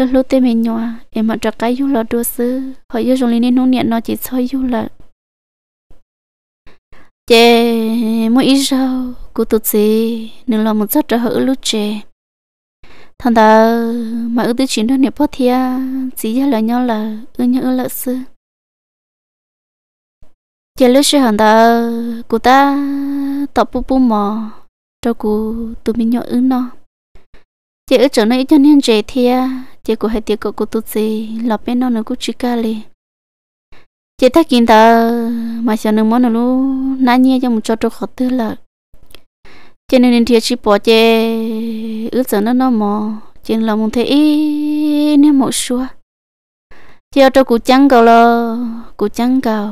lu lu tê mình nhỏ em mà trắc cái yêu lo đua sư hỏi dụ trong lý nương nó nó chỉ cho yêu là chè mỗi ít cô tôi gì nên là một rất là hữu lúc trẻ thằng ta mà ưu tư chính đó nẹp thì thia à, chỉ ra là nhau là ưu nhớ lợi sư chè lúc sư thằng ta cô ta tập bù bù mò cho cô tụi mình nhỏ ưu nó chè ở chỗ này cho nên chè thia chè cô hai tiệc cậu cô tôi gì là bên nó nó cũng chỉ ca liền chị thấy kiến ta mà sợ nương món nó luôn nãy nhia cho một chút cho khó tư lợi cho nên thì chỉ bỏ chê ước giờ nó nó mò trên lòng muốn thấy ý nếu một xua theo cho cụ chăng cầu lo cụ chăng cầu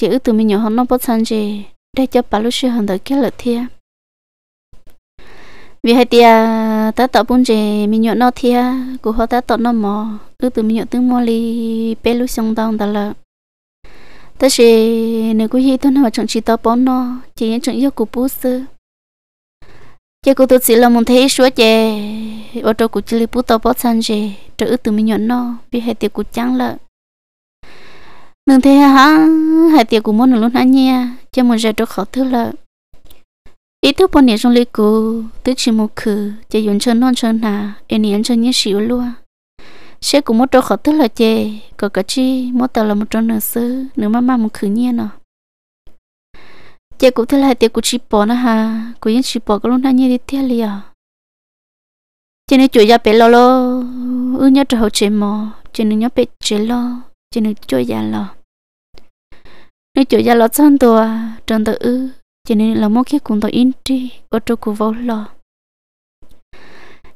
chỉ ước từ mình nhỏ hơn nó bắt sang chê để cho bà lúc xưa hơn tới kia lợt thia vì hai tia ta tạo bún chê mình nhỏ nó thia cụ họ ta tạo nó mò ước từ mình nhỏ tướng mò li bé lúc xong đau đó là. ta sẽ nếu cứ hi tôi nói chẳng chỉ tao bỏ nó chỉ những chuyện yêu của bố xưa chế cô tôi chỉ là muốn thấy số chế ở chỗ của chị lấy bút tao bớt sang chế chỗ từ mình nhận nó vì hai tiệc của trắng lợ nương thế hả hai tiệc của món luôn hả nha cho một giờ chỗ khó thứ lợ ý thức bọn nhẹ trong lấy cô tức chỉ một khử chế dùng chân non chân nà em nhẹ chân nhẹ xíu luôn sẽ cùng một chỗ khó thứ lợ chế có cái chi một tờ là một chỗ nửa sứ nửa mama một khử nhiên nào chị cũng thế là chị cũng chỉ bỏ nữa ha cũng chỉ bỏ cái lúc nãy như thế liền chị nên chơi ra bé lo lo ư nhớ trở hậu chị mò chị nên nhớ bé chị lo chị nên chơi ra lo nên chơi ra lo chân tua chân tua ư chị nên là mỗi khi cùng tôi yên đi ở chỗ của vô lo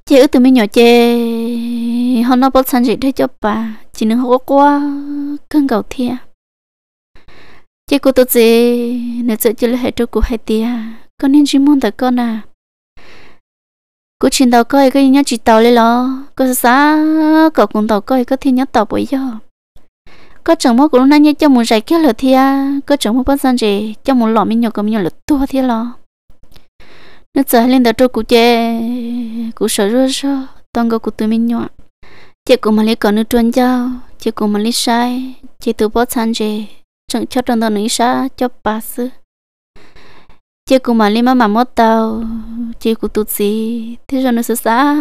chị ư từ mấy nhỏ chị, hôm nó bắt sáng chị thấy cho bà chị nên hậu quá cơn cầu thiệt chị cô tôi gì nếu sợ chưa lại trâu cô hai tia con nên chỉ muốn tại con à cô chuyện tàu coi cái nhớ chỉ tàu lên lo cô xá cậu cũng tàu coi có thiên nhớ tàu bởi do có chồng mua cũng nãy nhớ cho muốn giải kia thi à, có chồng mua bán sang gì cho muốn lọ mình nhọ cầm nhọ lợt tua thia lo nếu sợ lên tàu trâu cô chê cô sợ rồi sao toàn cô cô tụi mình nhọ chị cũng mà lấy còn nước trơn giao chị cũng mà lấy sai chị tụi bó sang gì chẳng cho trong đó nấy sa cho ba sư chị cùng mà lima mà mót tàu chỉ cũng tụt gì thế rồi nó sẽ sa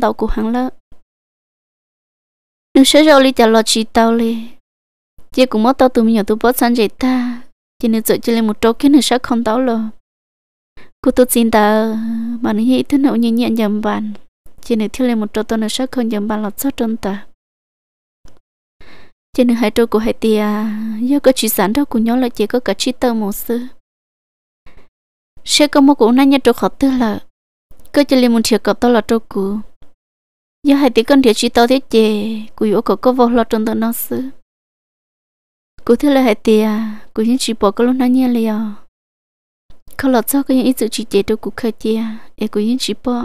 đầu của hàng lắm nó sẽ rồi đi trả lo chị tàu li chỉ cùng mót tàu tụi mình ở tụi bớt san dậy ta chỉ nên sợ chị lên một chỗ kia nó sẽ không tàu lo cô tôi xin ta mà nó nghĩ thế nào như nhẹ nhầm bàn chỉ nên thiếu lên một chỗ tôi nó sẽ không nhầm bàn lọt sót trong ta trên hai trâu của hai tia à, do có chỉ sản đó của nhau là chỉ có cả chi tơ một sư sẽ có một cụ nay nhà trâu khó tư là cơ chỉ liền muốn chia cọp to là trâu cụ do hai tia con thì chỉ tơ thế chè của yếu có có vô lo trong tơ nó sư cụ thứ là hai tia à, của những chỉ bỏ có lúc nay nhà liền có lọt sau cái những ít sự chỉ chè trâu cụ khơi chia để à, của những chỉ bỏ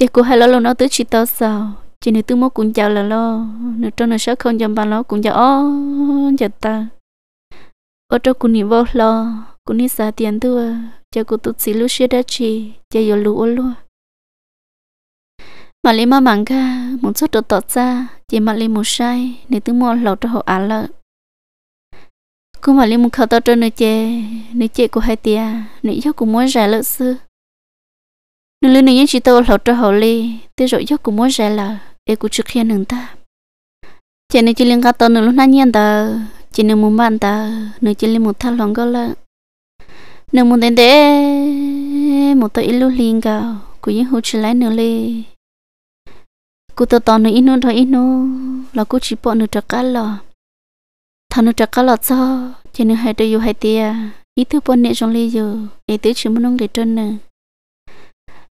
chè của hai lo lâu nó tới chỉ tơ sao chỉ nếu tôi mua cũng chào là lo nếu trong nó sợ không chăm ba lo cũng chào ó chào ta ở trong cũng niệm vô lo cũng niệm xả tiền tôi chào cô tu sĩ lúc xưa đã chỉ chào giờ lúa luôn mà lấy mà mảng ca muốn xuất được tọt ra chỉ mà lấy một sai nếu tôi mua lẩu cho họ ăn lợn cũng mà lấy một khẩu tao cho nơi chè nếu chè của hai tia nếu giấc cũng muốn giải lợn xưa nơi lên nơi những chỉ tôi lẩu cho họ ly tới rồi giấc cũng muốn rẻ lợn để cũng trực hiện nương ta chỉ nên chỉ liên cả tao nửa lúc nãy nhiên ta chỉ nên muốn bạn ta nửa chỉ liên một thằng lòng gọi là nửa muốn đến để một tao ít lúc liền cả cũng những hỗ trợ lại nửa lê cô tao tao nửa ít nửa thôi ít nửa là cô chỉ bỏ nửa trắc cả lò thằng nửa trắc cả lò sao chỉ nên hai đứa yêu hai tia ít thứ bỏ nè trong lê giờ nè tới chỉ muốn nông để trơn nè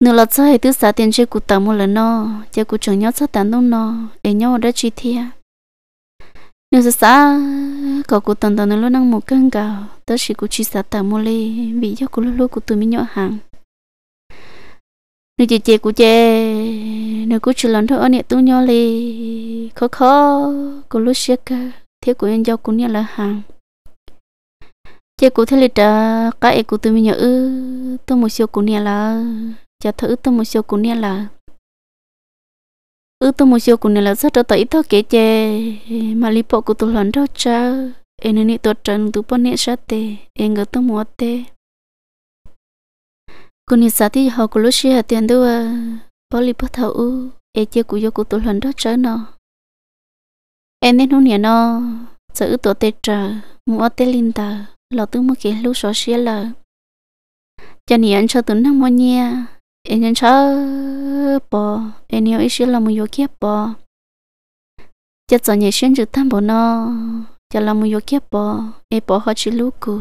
nửa lọt sao hệ thứ sáu tiền chơi cụ tàu một lần nó chơi cụ chồng nhau sao tán đông nó để nhau đã chi thia nửa sao sao có cụ tần tần nó năng một cân gạo đó chỉ cụ chi sao tàu một lê vì do cụ lúc cụ tụi mình nhọ hàng nửa chị chị cụ chê nửa cụ chỉ lần thôi anh tu nhau lê khó khó cụ lúc xưa à, cơ thế cụ anh giao cụ nhau là hàng chơi cụ thế lịch à, cái em cụ tụi mình nhọ, ư tôi một siêu cụ nhà là cho thử tôi một số cũng nè là ư tôi một số cũng nè là rất là tới thôi kể chê mà lý bộ của tôi lần đó cha em nên tôi trần tôi bọn nè sát thế, em ngờ tôi mua thế, cũng nên sát thì họ cũng lúc xưa tiền đâu à bỏ lý bộ thầu ư em chơi của yo của tôi lần đó cha nó em nên hôm nè nó sợ tôi tê trờ mua thế linh ta, lọ tôi mua kể lúc xóa xía là cho nên cho tôi năng mua nha em nhân chớ bỏ em yêu ít xíu là một yêu kia bỏ chắc chắn nhảy xuyên được tham bộ nó chắc là một yêu kia bỏ em bỏ họ chỉ lúc cũ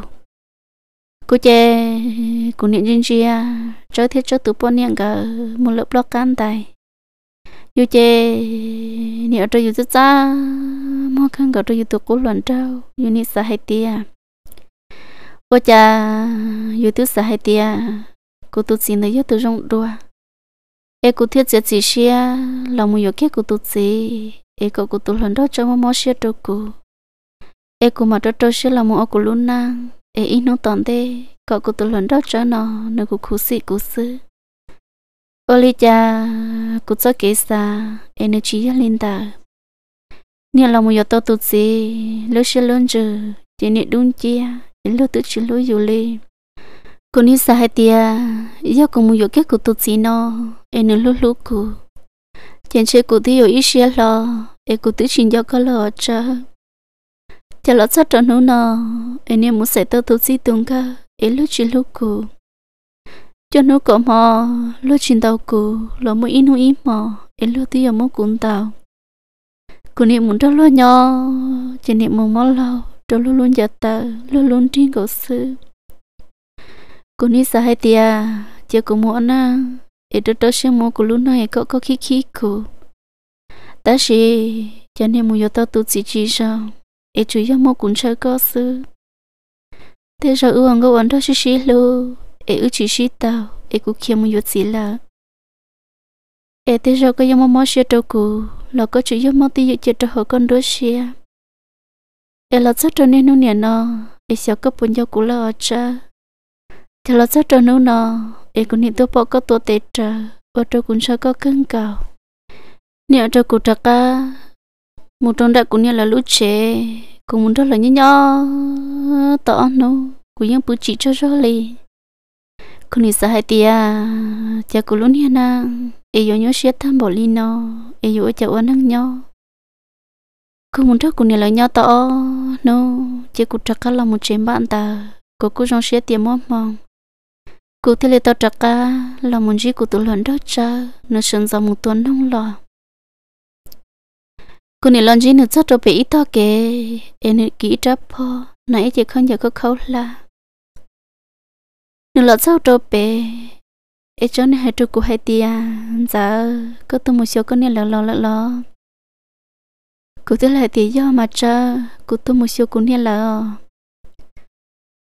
cú chê cú niệm riêng chia cho thế cho tụ bỏ niệm cả một lớp lo can tài yêu chê niệm cho yêu rất xa mong khăn cả cho yêu tụ cố luận trao yêu niệm sa hay tia cô cha yêu tụ sa hay tia cô tụt xin nữa từ rong đua e cô thiết sẽ chỉ xia lòng mù kia cô tụt gì e cô cô tụt lần đó cho mò xia cho cô e cô mà đó cho xia lòng mù cô luôn năng e ít nó tòn thế cô cô tụt lần đó cho nó nó cô khu xị cô xứ. sư ôi cha cô cho kế sa energy lên ta nhà lòng mù to tụt gì lúc xia lớn chứ chỉ nị đúng chia chỉ lúc tự chỉ lối yêu lên cô ni sa hai tia do cô muốn yêu cái cô tu chỉ nó em nên lúc lúc cô chẳng chơi cô thì yêu ít xe lo em cô tự xin cho cô lo cho. cha lo sát cho nó nó em nên muốn sẽ tới tu chỉ tung cả em lúc chỉ lúc cô cho nó có mò lúc chỉ tao cô lo mua in hu in mò em lúc thì yêu mu cũng tao cô niệm muốn cho lo nhỏ chỉ niệm muốn mò lo cho luôn luôn giật tờ luôn luôn tin cổ xưa kuni sahe tia chia ko mo na e to to she mo ko lu na e ko ko khi khi ko ta she cha ne mu yo ta tu chi chi sha e chu ya mo kun cha ko su te ja u ang go an ta shi shi lu e u chi shi ta e ku khia mu yo chi la e te ja ko ya mo mo she to ku lo ko chu ya mo ti ye che to ho kon do she e la cha to ne nu ne no e sha ko pun yo ku la cha thì là sao cho nó nó để cũng hiện tôi bỏ có tôi tệ trở và tôi cũng sẽ có cân cầu nếu cho cụ trạc ca một trong đại cũng như là lũ trẻ cũng muốn rất là như nhau tỏ nó cũng như bữa chỉ cho rõ lì cũng như sao hai tia cha cụ luôn hiện na em yếu nhớ sẽ tham bỏ lì nó em yếu cha uốn năng nhau cũng muốn đó cũng như là nhau tỏ nó chỉ cụ trạc ca là một chuyện bạn ta có cũng trong sẽ tiền mong mong cụ thì là tao trả cả là muốn gì cụ tụ luận đó cha nó sinh ra một tuần không lo cụ này lần gì nữa chắc cho bị ít to kệ em nữa kỹ trả po nãy chỉ không giờ có khâu là, nữa là sao cho bé em cho nên hai chú cụ hai tia giờ có tôi một số con này là lo là lo cụ tôi là tia do mà cha cụ tôi một số con này là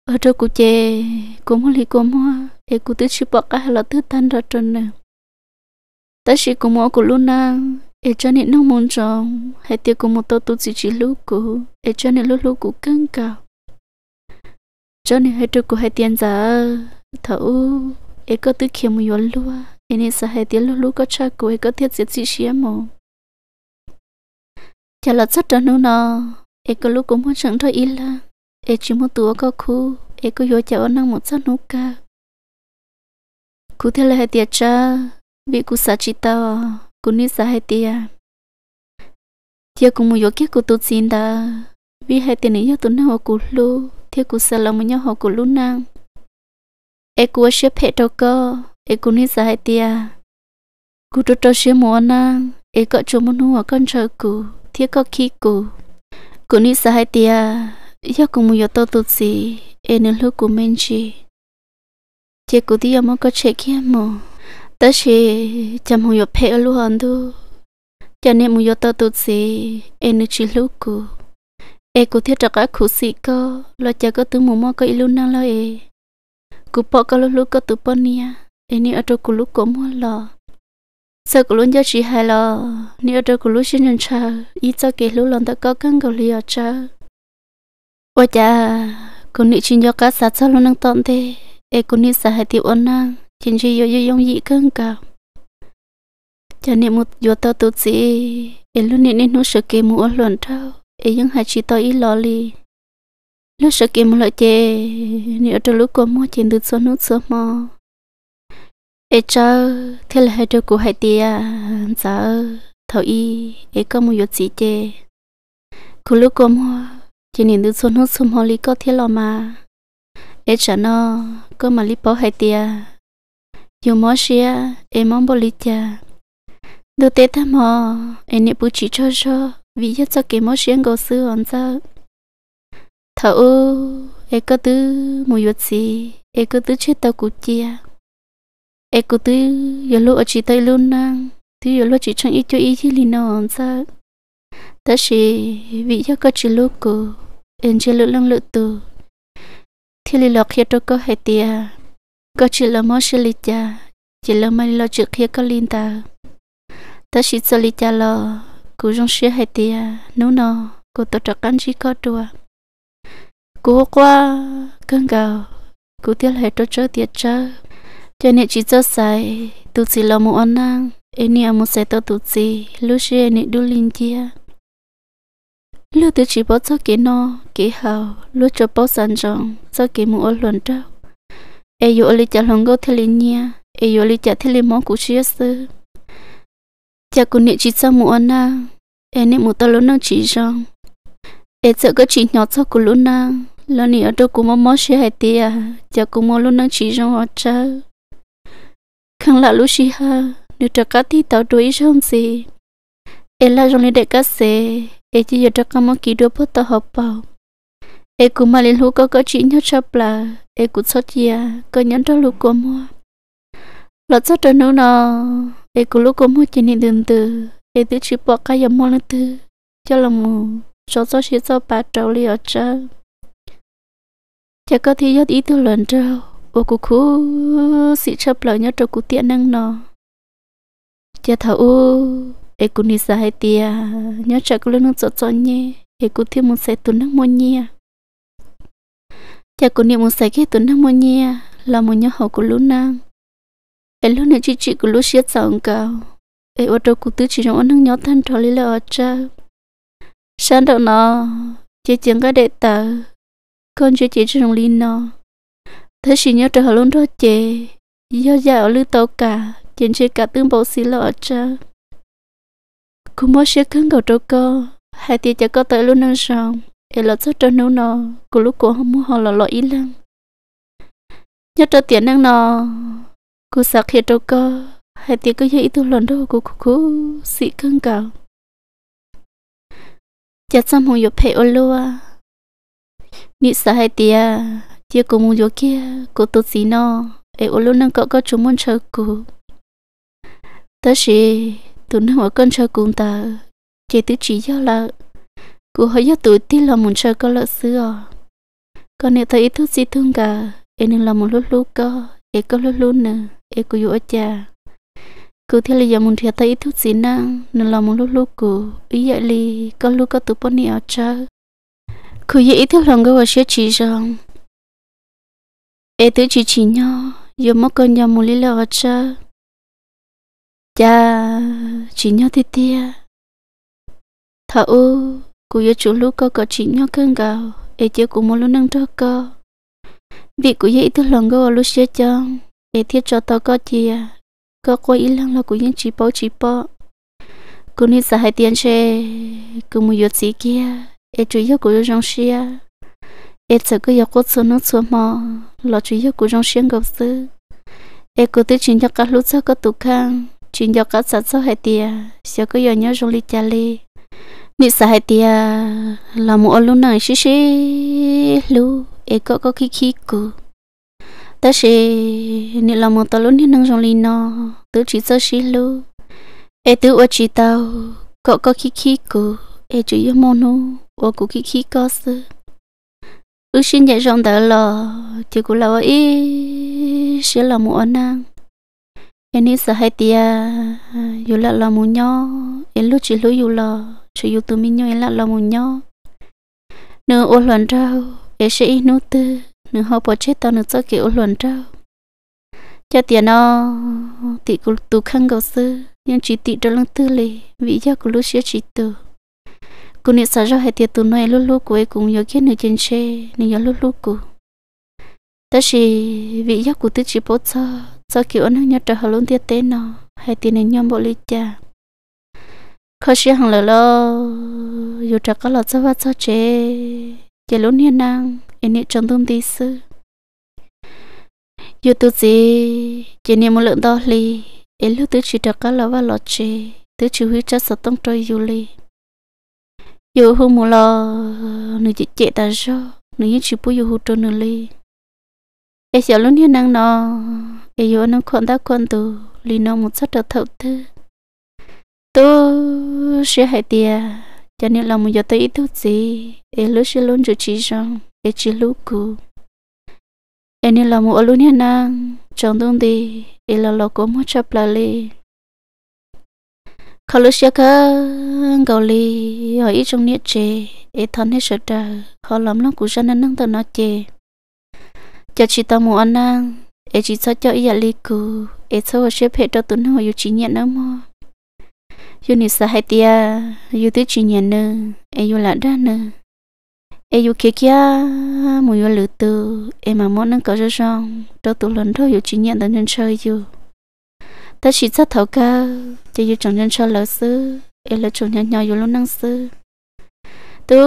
ở chỗ cụ chè cụ muốn lì cụ mua thì cụ tư chỉ bỏ cả là thứ tan ra trơn nè ta chỉ cùng mỗi của Luna e cho nên nó muốn cho hay tiêu cùng một tô tu chỉ chỉ lúc của e cho nên lúc lúc của căng cao cho nên hai trước của hai tiền giả thấu e có tư kiếm một yến lúa e nên sa hai tiền lúc lúc có cha của e có thiết diệt chỉ xé mồ chả là rất cho nó nó e có lúc cũng muốn chẳng thôi ít là e chỉ muốn tủa có khu e có vô chả năng một sát nút cao cú thế là hai tia cha bị cú sa chỉ tao cú ni sa hai tia tia cú mua kia cú tu xin ta vì hai tia này nhớ tu nào cú lu tia cú sa lòng nhớ họ cú lu nang e cú sẽ phê đâu cơ e cú ni sa hai tia cú tu tu sẽ mua nang e cọ chú muốn hoa con chờ cú tia có khi cú cú ni sa hai tia nhớ cú mua tu tu gì e nên lúc cú men chi chị cô đi em có chế kia mà ta sẽ chăm hồi nhập hệ luôn hơn thôi cho nên muốn tớ tụt gì em chỉ lúc cô em cũng thiết trắc cái khổ sĩ cơ lo cho có tứ mồm có ít luôn năng lo em cô bỏ cái lúc lúc có tứ bỏ nia em ở chỗ cú lúc có mua lo sợ cô luôn cho chị hai lo nia ở chỗ cô lúc xin nhận chờ ít cho cái lúc lần ta có căng cầu lìa chờ ôi cha cú nị chỉ cho cá sao luôn năng tận thế e kuni sahati ona chinji yo yo yong yi kang ka chane mut yo ta tu si e lu ni ni no shake mu o lon tha e yang ha chi to i lo li lu shake mu lo che ni o to lu ko mo chen du so nu so mo e cha thel ha to ku hai ti ya za thau i e ko mu yo chi che ku lu ko mo chen ni du so nu so mo li ko thel lo ma ế chả nó có mà lý bó hay tia dù mó xia ế mong bó lý tia đồ tế tham mò ế nị bú chỉ cho cho vì nhất cho kế mó xia ngô sư hòn cho thở ô ế có tư mùi yuột gì ế có tư chết tao cú chia ế có tư yếu lô ở chỉ tai luôn năng tư yếu lô chỉ chẳng ít cho ý thì lì nó hòn cho tất sĩ vì cho có chỉ lô cô ên chế lựa lăng lựa tù thì lì lọc kia tôi có hệ tia có chỉ là mỗi sự lì cha chỉ là mấy lo trước kia có liên ta ta chỉ cho lì cha lo cú trong sự hệ tia nô nọ cú tổ trọc anh chỉ có chùa cú qua cơn gào cú tiếc hệ tôi chơi tiệt chơi cho nên chỉ cho sai tụi chỉ là một anh năng anh em muốn sẽ tôi tụi chỉ lúc xưa anh đu linh chia lúc tôi chỉ bảo cho cái nó cái hào lúc cho bảo sản trọng cho cái mua luận trâu ai yêu lấy chả lòng gấu thế liền nha ai yêu lịch chả thế liền món cũ chia sẻ chả cũng nịt chỉ cho mua na em nịt mua ta luôn nó chỉ rong em sợ cái chỉ nhỏ cho cũng luôn na lần này ở đâu cũng mong mong sẽ hay tiếc à? chả cũng mong luôn nó chỉ rong ở chợ khăng là lúc xí ha nếu trả cá thì tao đuổi rong gì em là rong này để cá xe e chi à? cho kamo ki do po to hop pao e ku ma lin hu ko ko chi nyo cho pla e ku cho chi ya ko nyon cho lu mua, mo lo cho to no no cũng lúc lu ko mo chi ni dun tu e tu chi po ka yo mo la tu cho lo mo cho cho chi cho pa trâu li ở cho cho có thi yết ý tu lần trâu ô cụ khu sĩ chấp lời nhớ trâu cụ tiện năng nó, cho thảo e cũng đi xa hay tia nhớ chợ cô lên nó chọn chọn nhé e cũng thiếu một xe tuần năng mua nhia cha cô niệm một xe kia tuần năng mua nhia là một nhớ hậu của lũ nam e lúc này chị chị của lũ xiết sọn cầu e ô tô của tứ chị nó nâng nhớ thân trò lý là ở cha sáng đầu nó chị chẳng có đệ tờ con chị chị trong lý nó thế chị nhớ trở luôn đó chị do già ở lư tàu cả chị chị cả tương bộ xí lọ cha cũng mới sẽ cứng cầu trâu cơ hai tia chả có tới luôn năng sòng để là rất cho nấu nò của lúc của không muốn họ lọt lọt ý lăng nhất trơ tiền năng nò cô sạc khi trâu cơ hai tia cứ dễ từ lần đầu của cô cô sĩ cứng cầu chả xong hồng dục phải ô à, nị sợ hai tia chia có một chỗ kia cô tôi xí nò để ô lúa năng cậu có chúng muốn chơi cô tới gì tụi nó mà con chơi cùng ta chỉ tứ chỉ cho là cô hỏi cho tụi tí là muốn cho à. con lợn sữa con nếu thấy ít gì thương cả em nên là một lúc lúc có, em có lúc lúc nè em có dụ cha cô thấy là giờ muốn thiệt thấy ít thuốc gì nè nên là một lúc lúc cô ý vậy li có lúc có tụi bọn này ở chơi cô vậy ít thuốc lòng cái vào sẽ chỉ rằng em tứ chỉ chỉ nhau giờ mất con giờ muốn đi là ở chơi cha chỉ nhau thế tia thà ô cô yêu chú lú có có chỉ nhau cơn gạo ấy chưa cú mua lú nâng cho cơ vì cô yêu ít lần gạo lúc xưa chăng ấy thiết cho tao có chi à có cô ít lần là cô yên chỉ bao chỉ bao cô nên sợ hai tiền che cô mua yêu gì kia ấy chú yêu cô yêu trong xe ấy sợ cô yêu quất số nó số mò lo chú yêu cô trong xe gặp sự ấy cô tới chuyện cho các lú sau có tụ khang chuyện giờ các sạch số hai tia sợ có nhớ trong lịch trả lời, nị sợ hai tia là một lúc này xí xí lu ai có có khi khi cụ ta sẽ nếu là một tao lúc nị năng rồi li nó tứ chỉ sơ xí lu ai tứ ở chỉ tao có có khi khi cụ ai chỉ yêu mono, nu ở cụ khi khí có sự, ước xin dạy trong đó là, chỉ cụ là ý sẽ là một năng em nghĩ sợ hay tia yêu là lo muốn nhau em lúc chỉ lúc yêu lo chỉ yêu tụi mình nhau em là lo muốn nhau nữa ô luận rau em sẽ ít nút tư nữa họ bỏ chết tao nữa cho kiểu luận rau cho tiền nó thì cũng tụ khăn gạo sư nhưng chỉ tị cho lăng tư lì vì do của lúc xưa chỉ từ cô nị sợ ra hệ tiệt tụ này lúc lúc của ấy cũng nhớ kia nửa trên xe nửa nhớ lúc lúc của ta chỉ vì do của tư chỉ bố cho sau khi ôn nhớ trở hồ luôn tiết tế nó hay tiền nên nhóm bộ lý trà khó sĩ hàng lỡ lỡ dù trở có lọt ra vắt cho chế chế luôn hiền năng em nị trông tung tí sư dù tu gì chế niệm một lượng đó li em lưu tứ chỉ trở có lỡ và lọt chế tứ chỉ huy chất sợ tông trôi dù li dù hư mù lò nữ chị chị ta rồi nữ như chỉ bố dù hư trôi nữ li em sợ luôn hiền năng nó e yo no kon đã kon tu li no mu sa ta thau tu tu she hai tia cho nên là mình giờ tới ít thứ gì e lu she luôn cho chị rằng e chị lu cu e nên là mu alu nha nang trong đông đi e là lo có mua chập lại, li khó lu she cả gạo li ở ít trong nhiệt chế e thân hết sợ trời khó lắm lắm cũng cho nên nâng tao nó chế cho chị ta mu ăn nang e chỉ sợ cho ý lý cô e sợ hồ xếp hệ cho tụi nó yêu chỉ nhận nó mò yêu nị sợ hay tia yêu tới chỉ nhận nè e yêu lạ ra nè e yêu kia kia mùi yêu lử từ e mà muốn nâng cao cho xong cho tụi lần thôi yêu chỉ nhận tận nên chơi yêu ta chỉ sợ thấu ca chỉ yêu chẳng nên chơi lỡ sư e lỡ chủ nhận nhau yêu luôn năng sư tu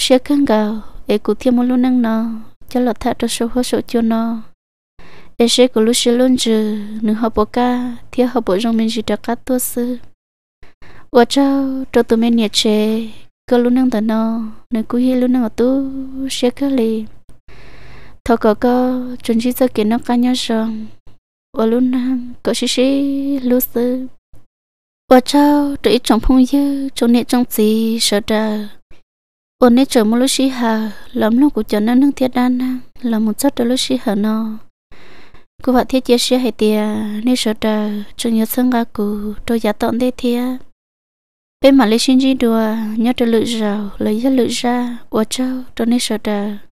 sẽ căng gào e cụ thiên một luôn năng nó cho lọt thắt cho số hồ số cho nó để sẽ có lúc sẽ luôn chờ nửa hộp bộ ca thì hộp bộ trong mình chỉ đặt cắt tua sư và cháu cho tụi mình nhẹ chế cơ lúc năng tận nó nửa cú hi lúc năng ở tu sẽ cơ lì thọ có có chuẩn chỉ cho kiến nó cá nhau xong và lúc năng có xí xí lúc sư và cháu tụi trong phong dư trong nhẹ trong gì sợ trời ôn nét chờ một lúc xí hà lắm lúc của cho nó nâng thiết đan là một chất đôi lúc xí hà nó cô vợ thiết chế sẽ hệ tia nên sợ chờ cho nhớ sân ga cụ tôi giả tận đây thia bên mà lấy xin gì đùa nhớ cho lựa giàu lấy ra lựa ra của châu tôi nên sợ chờ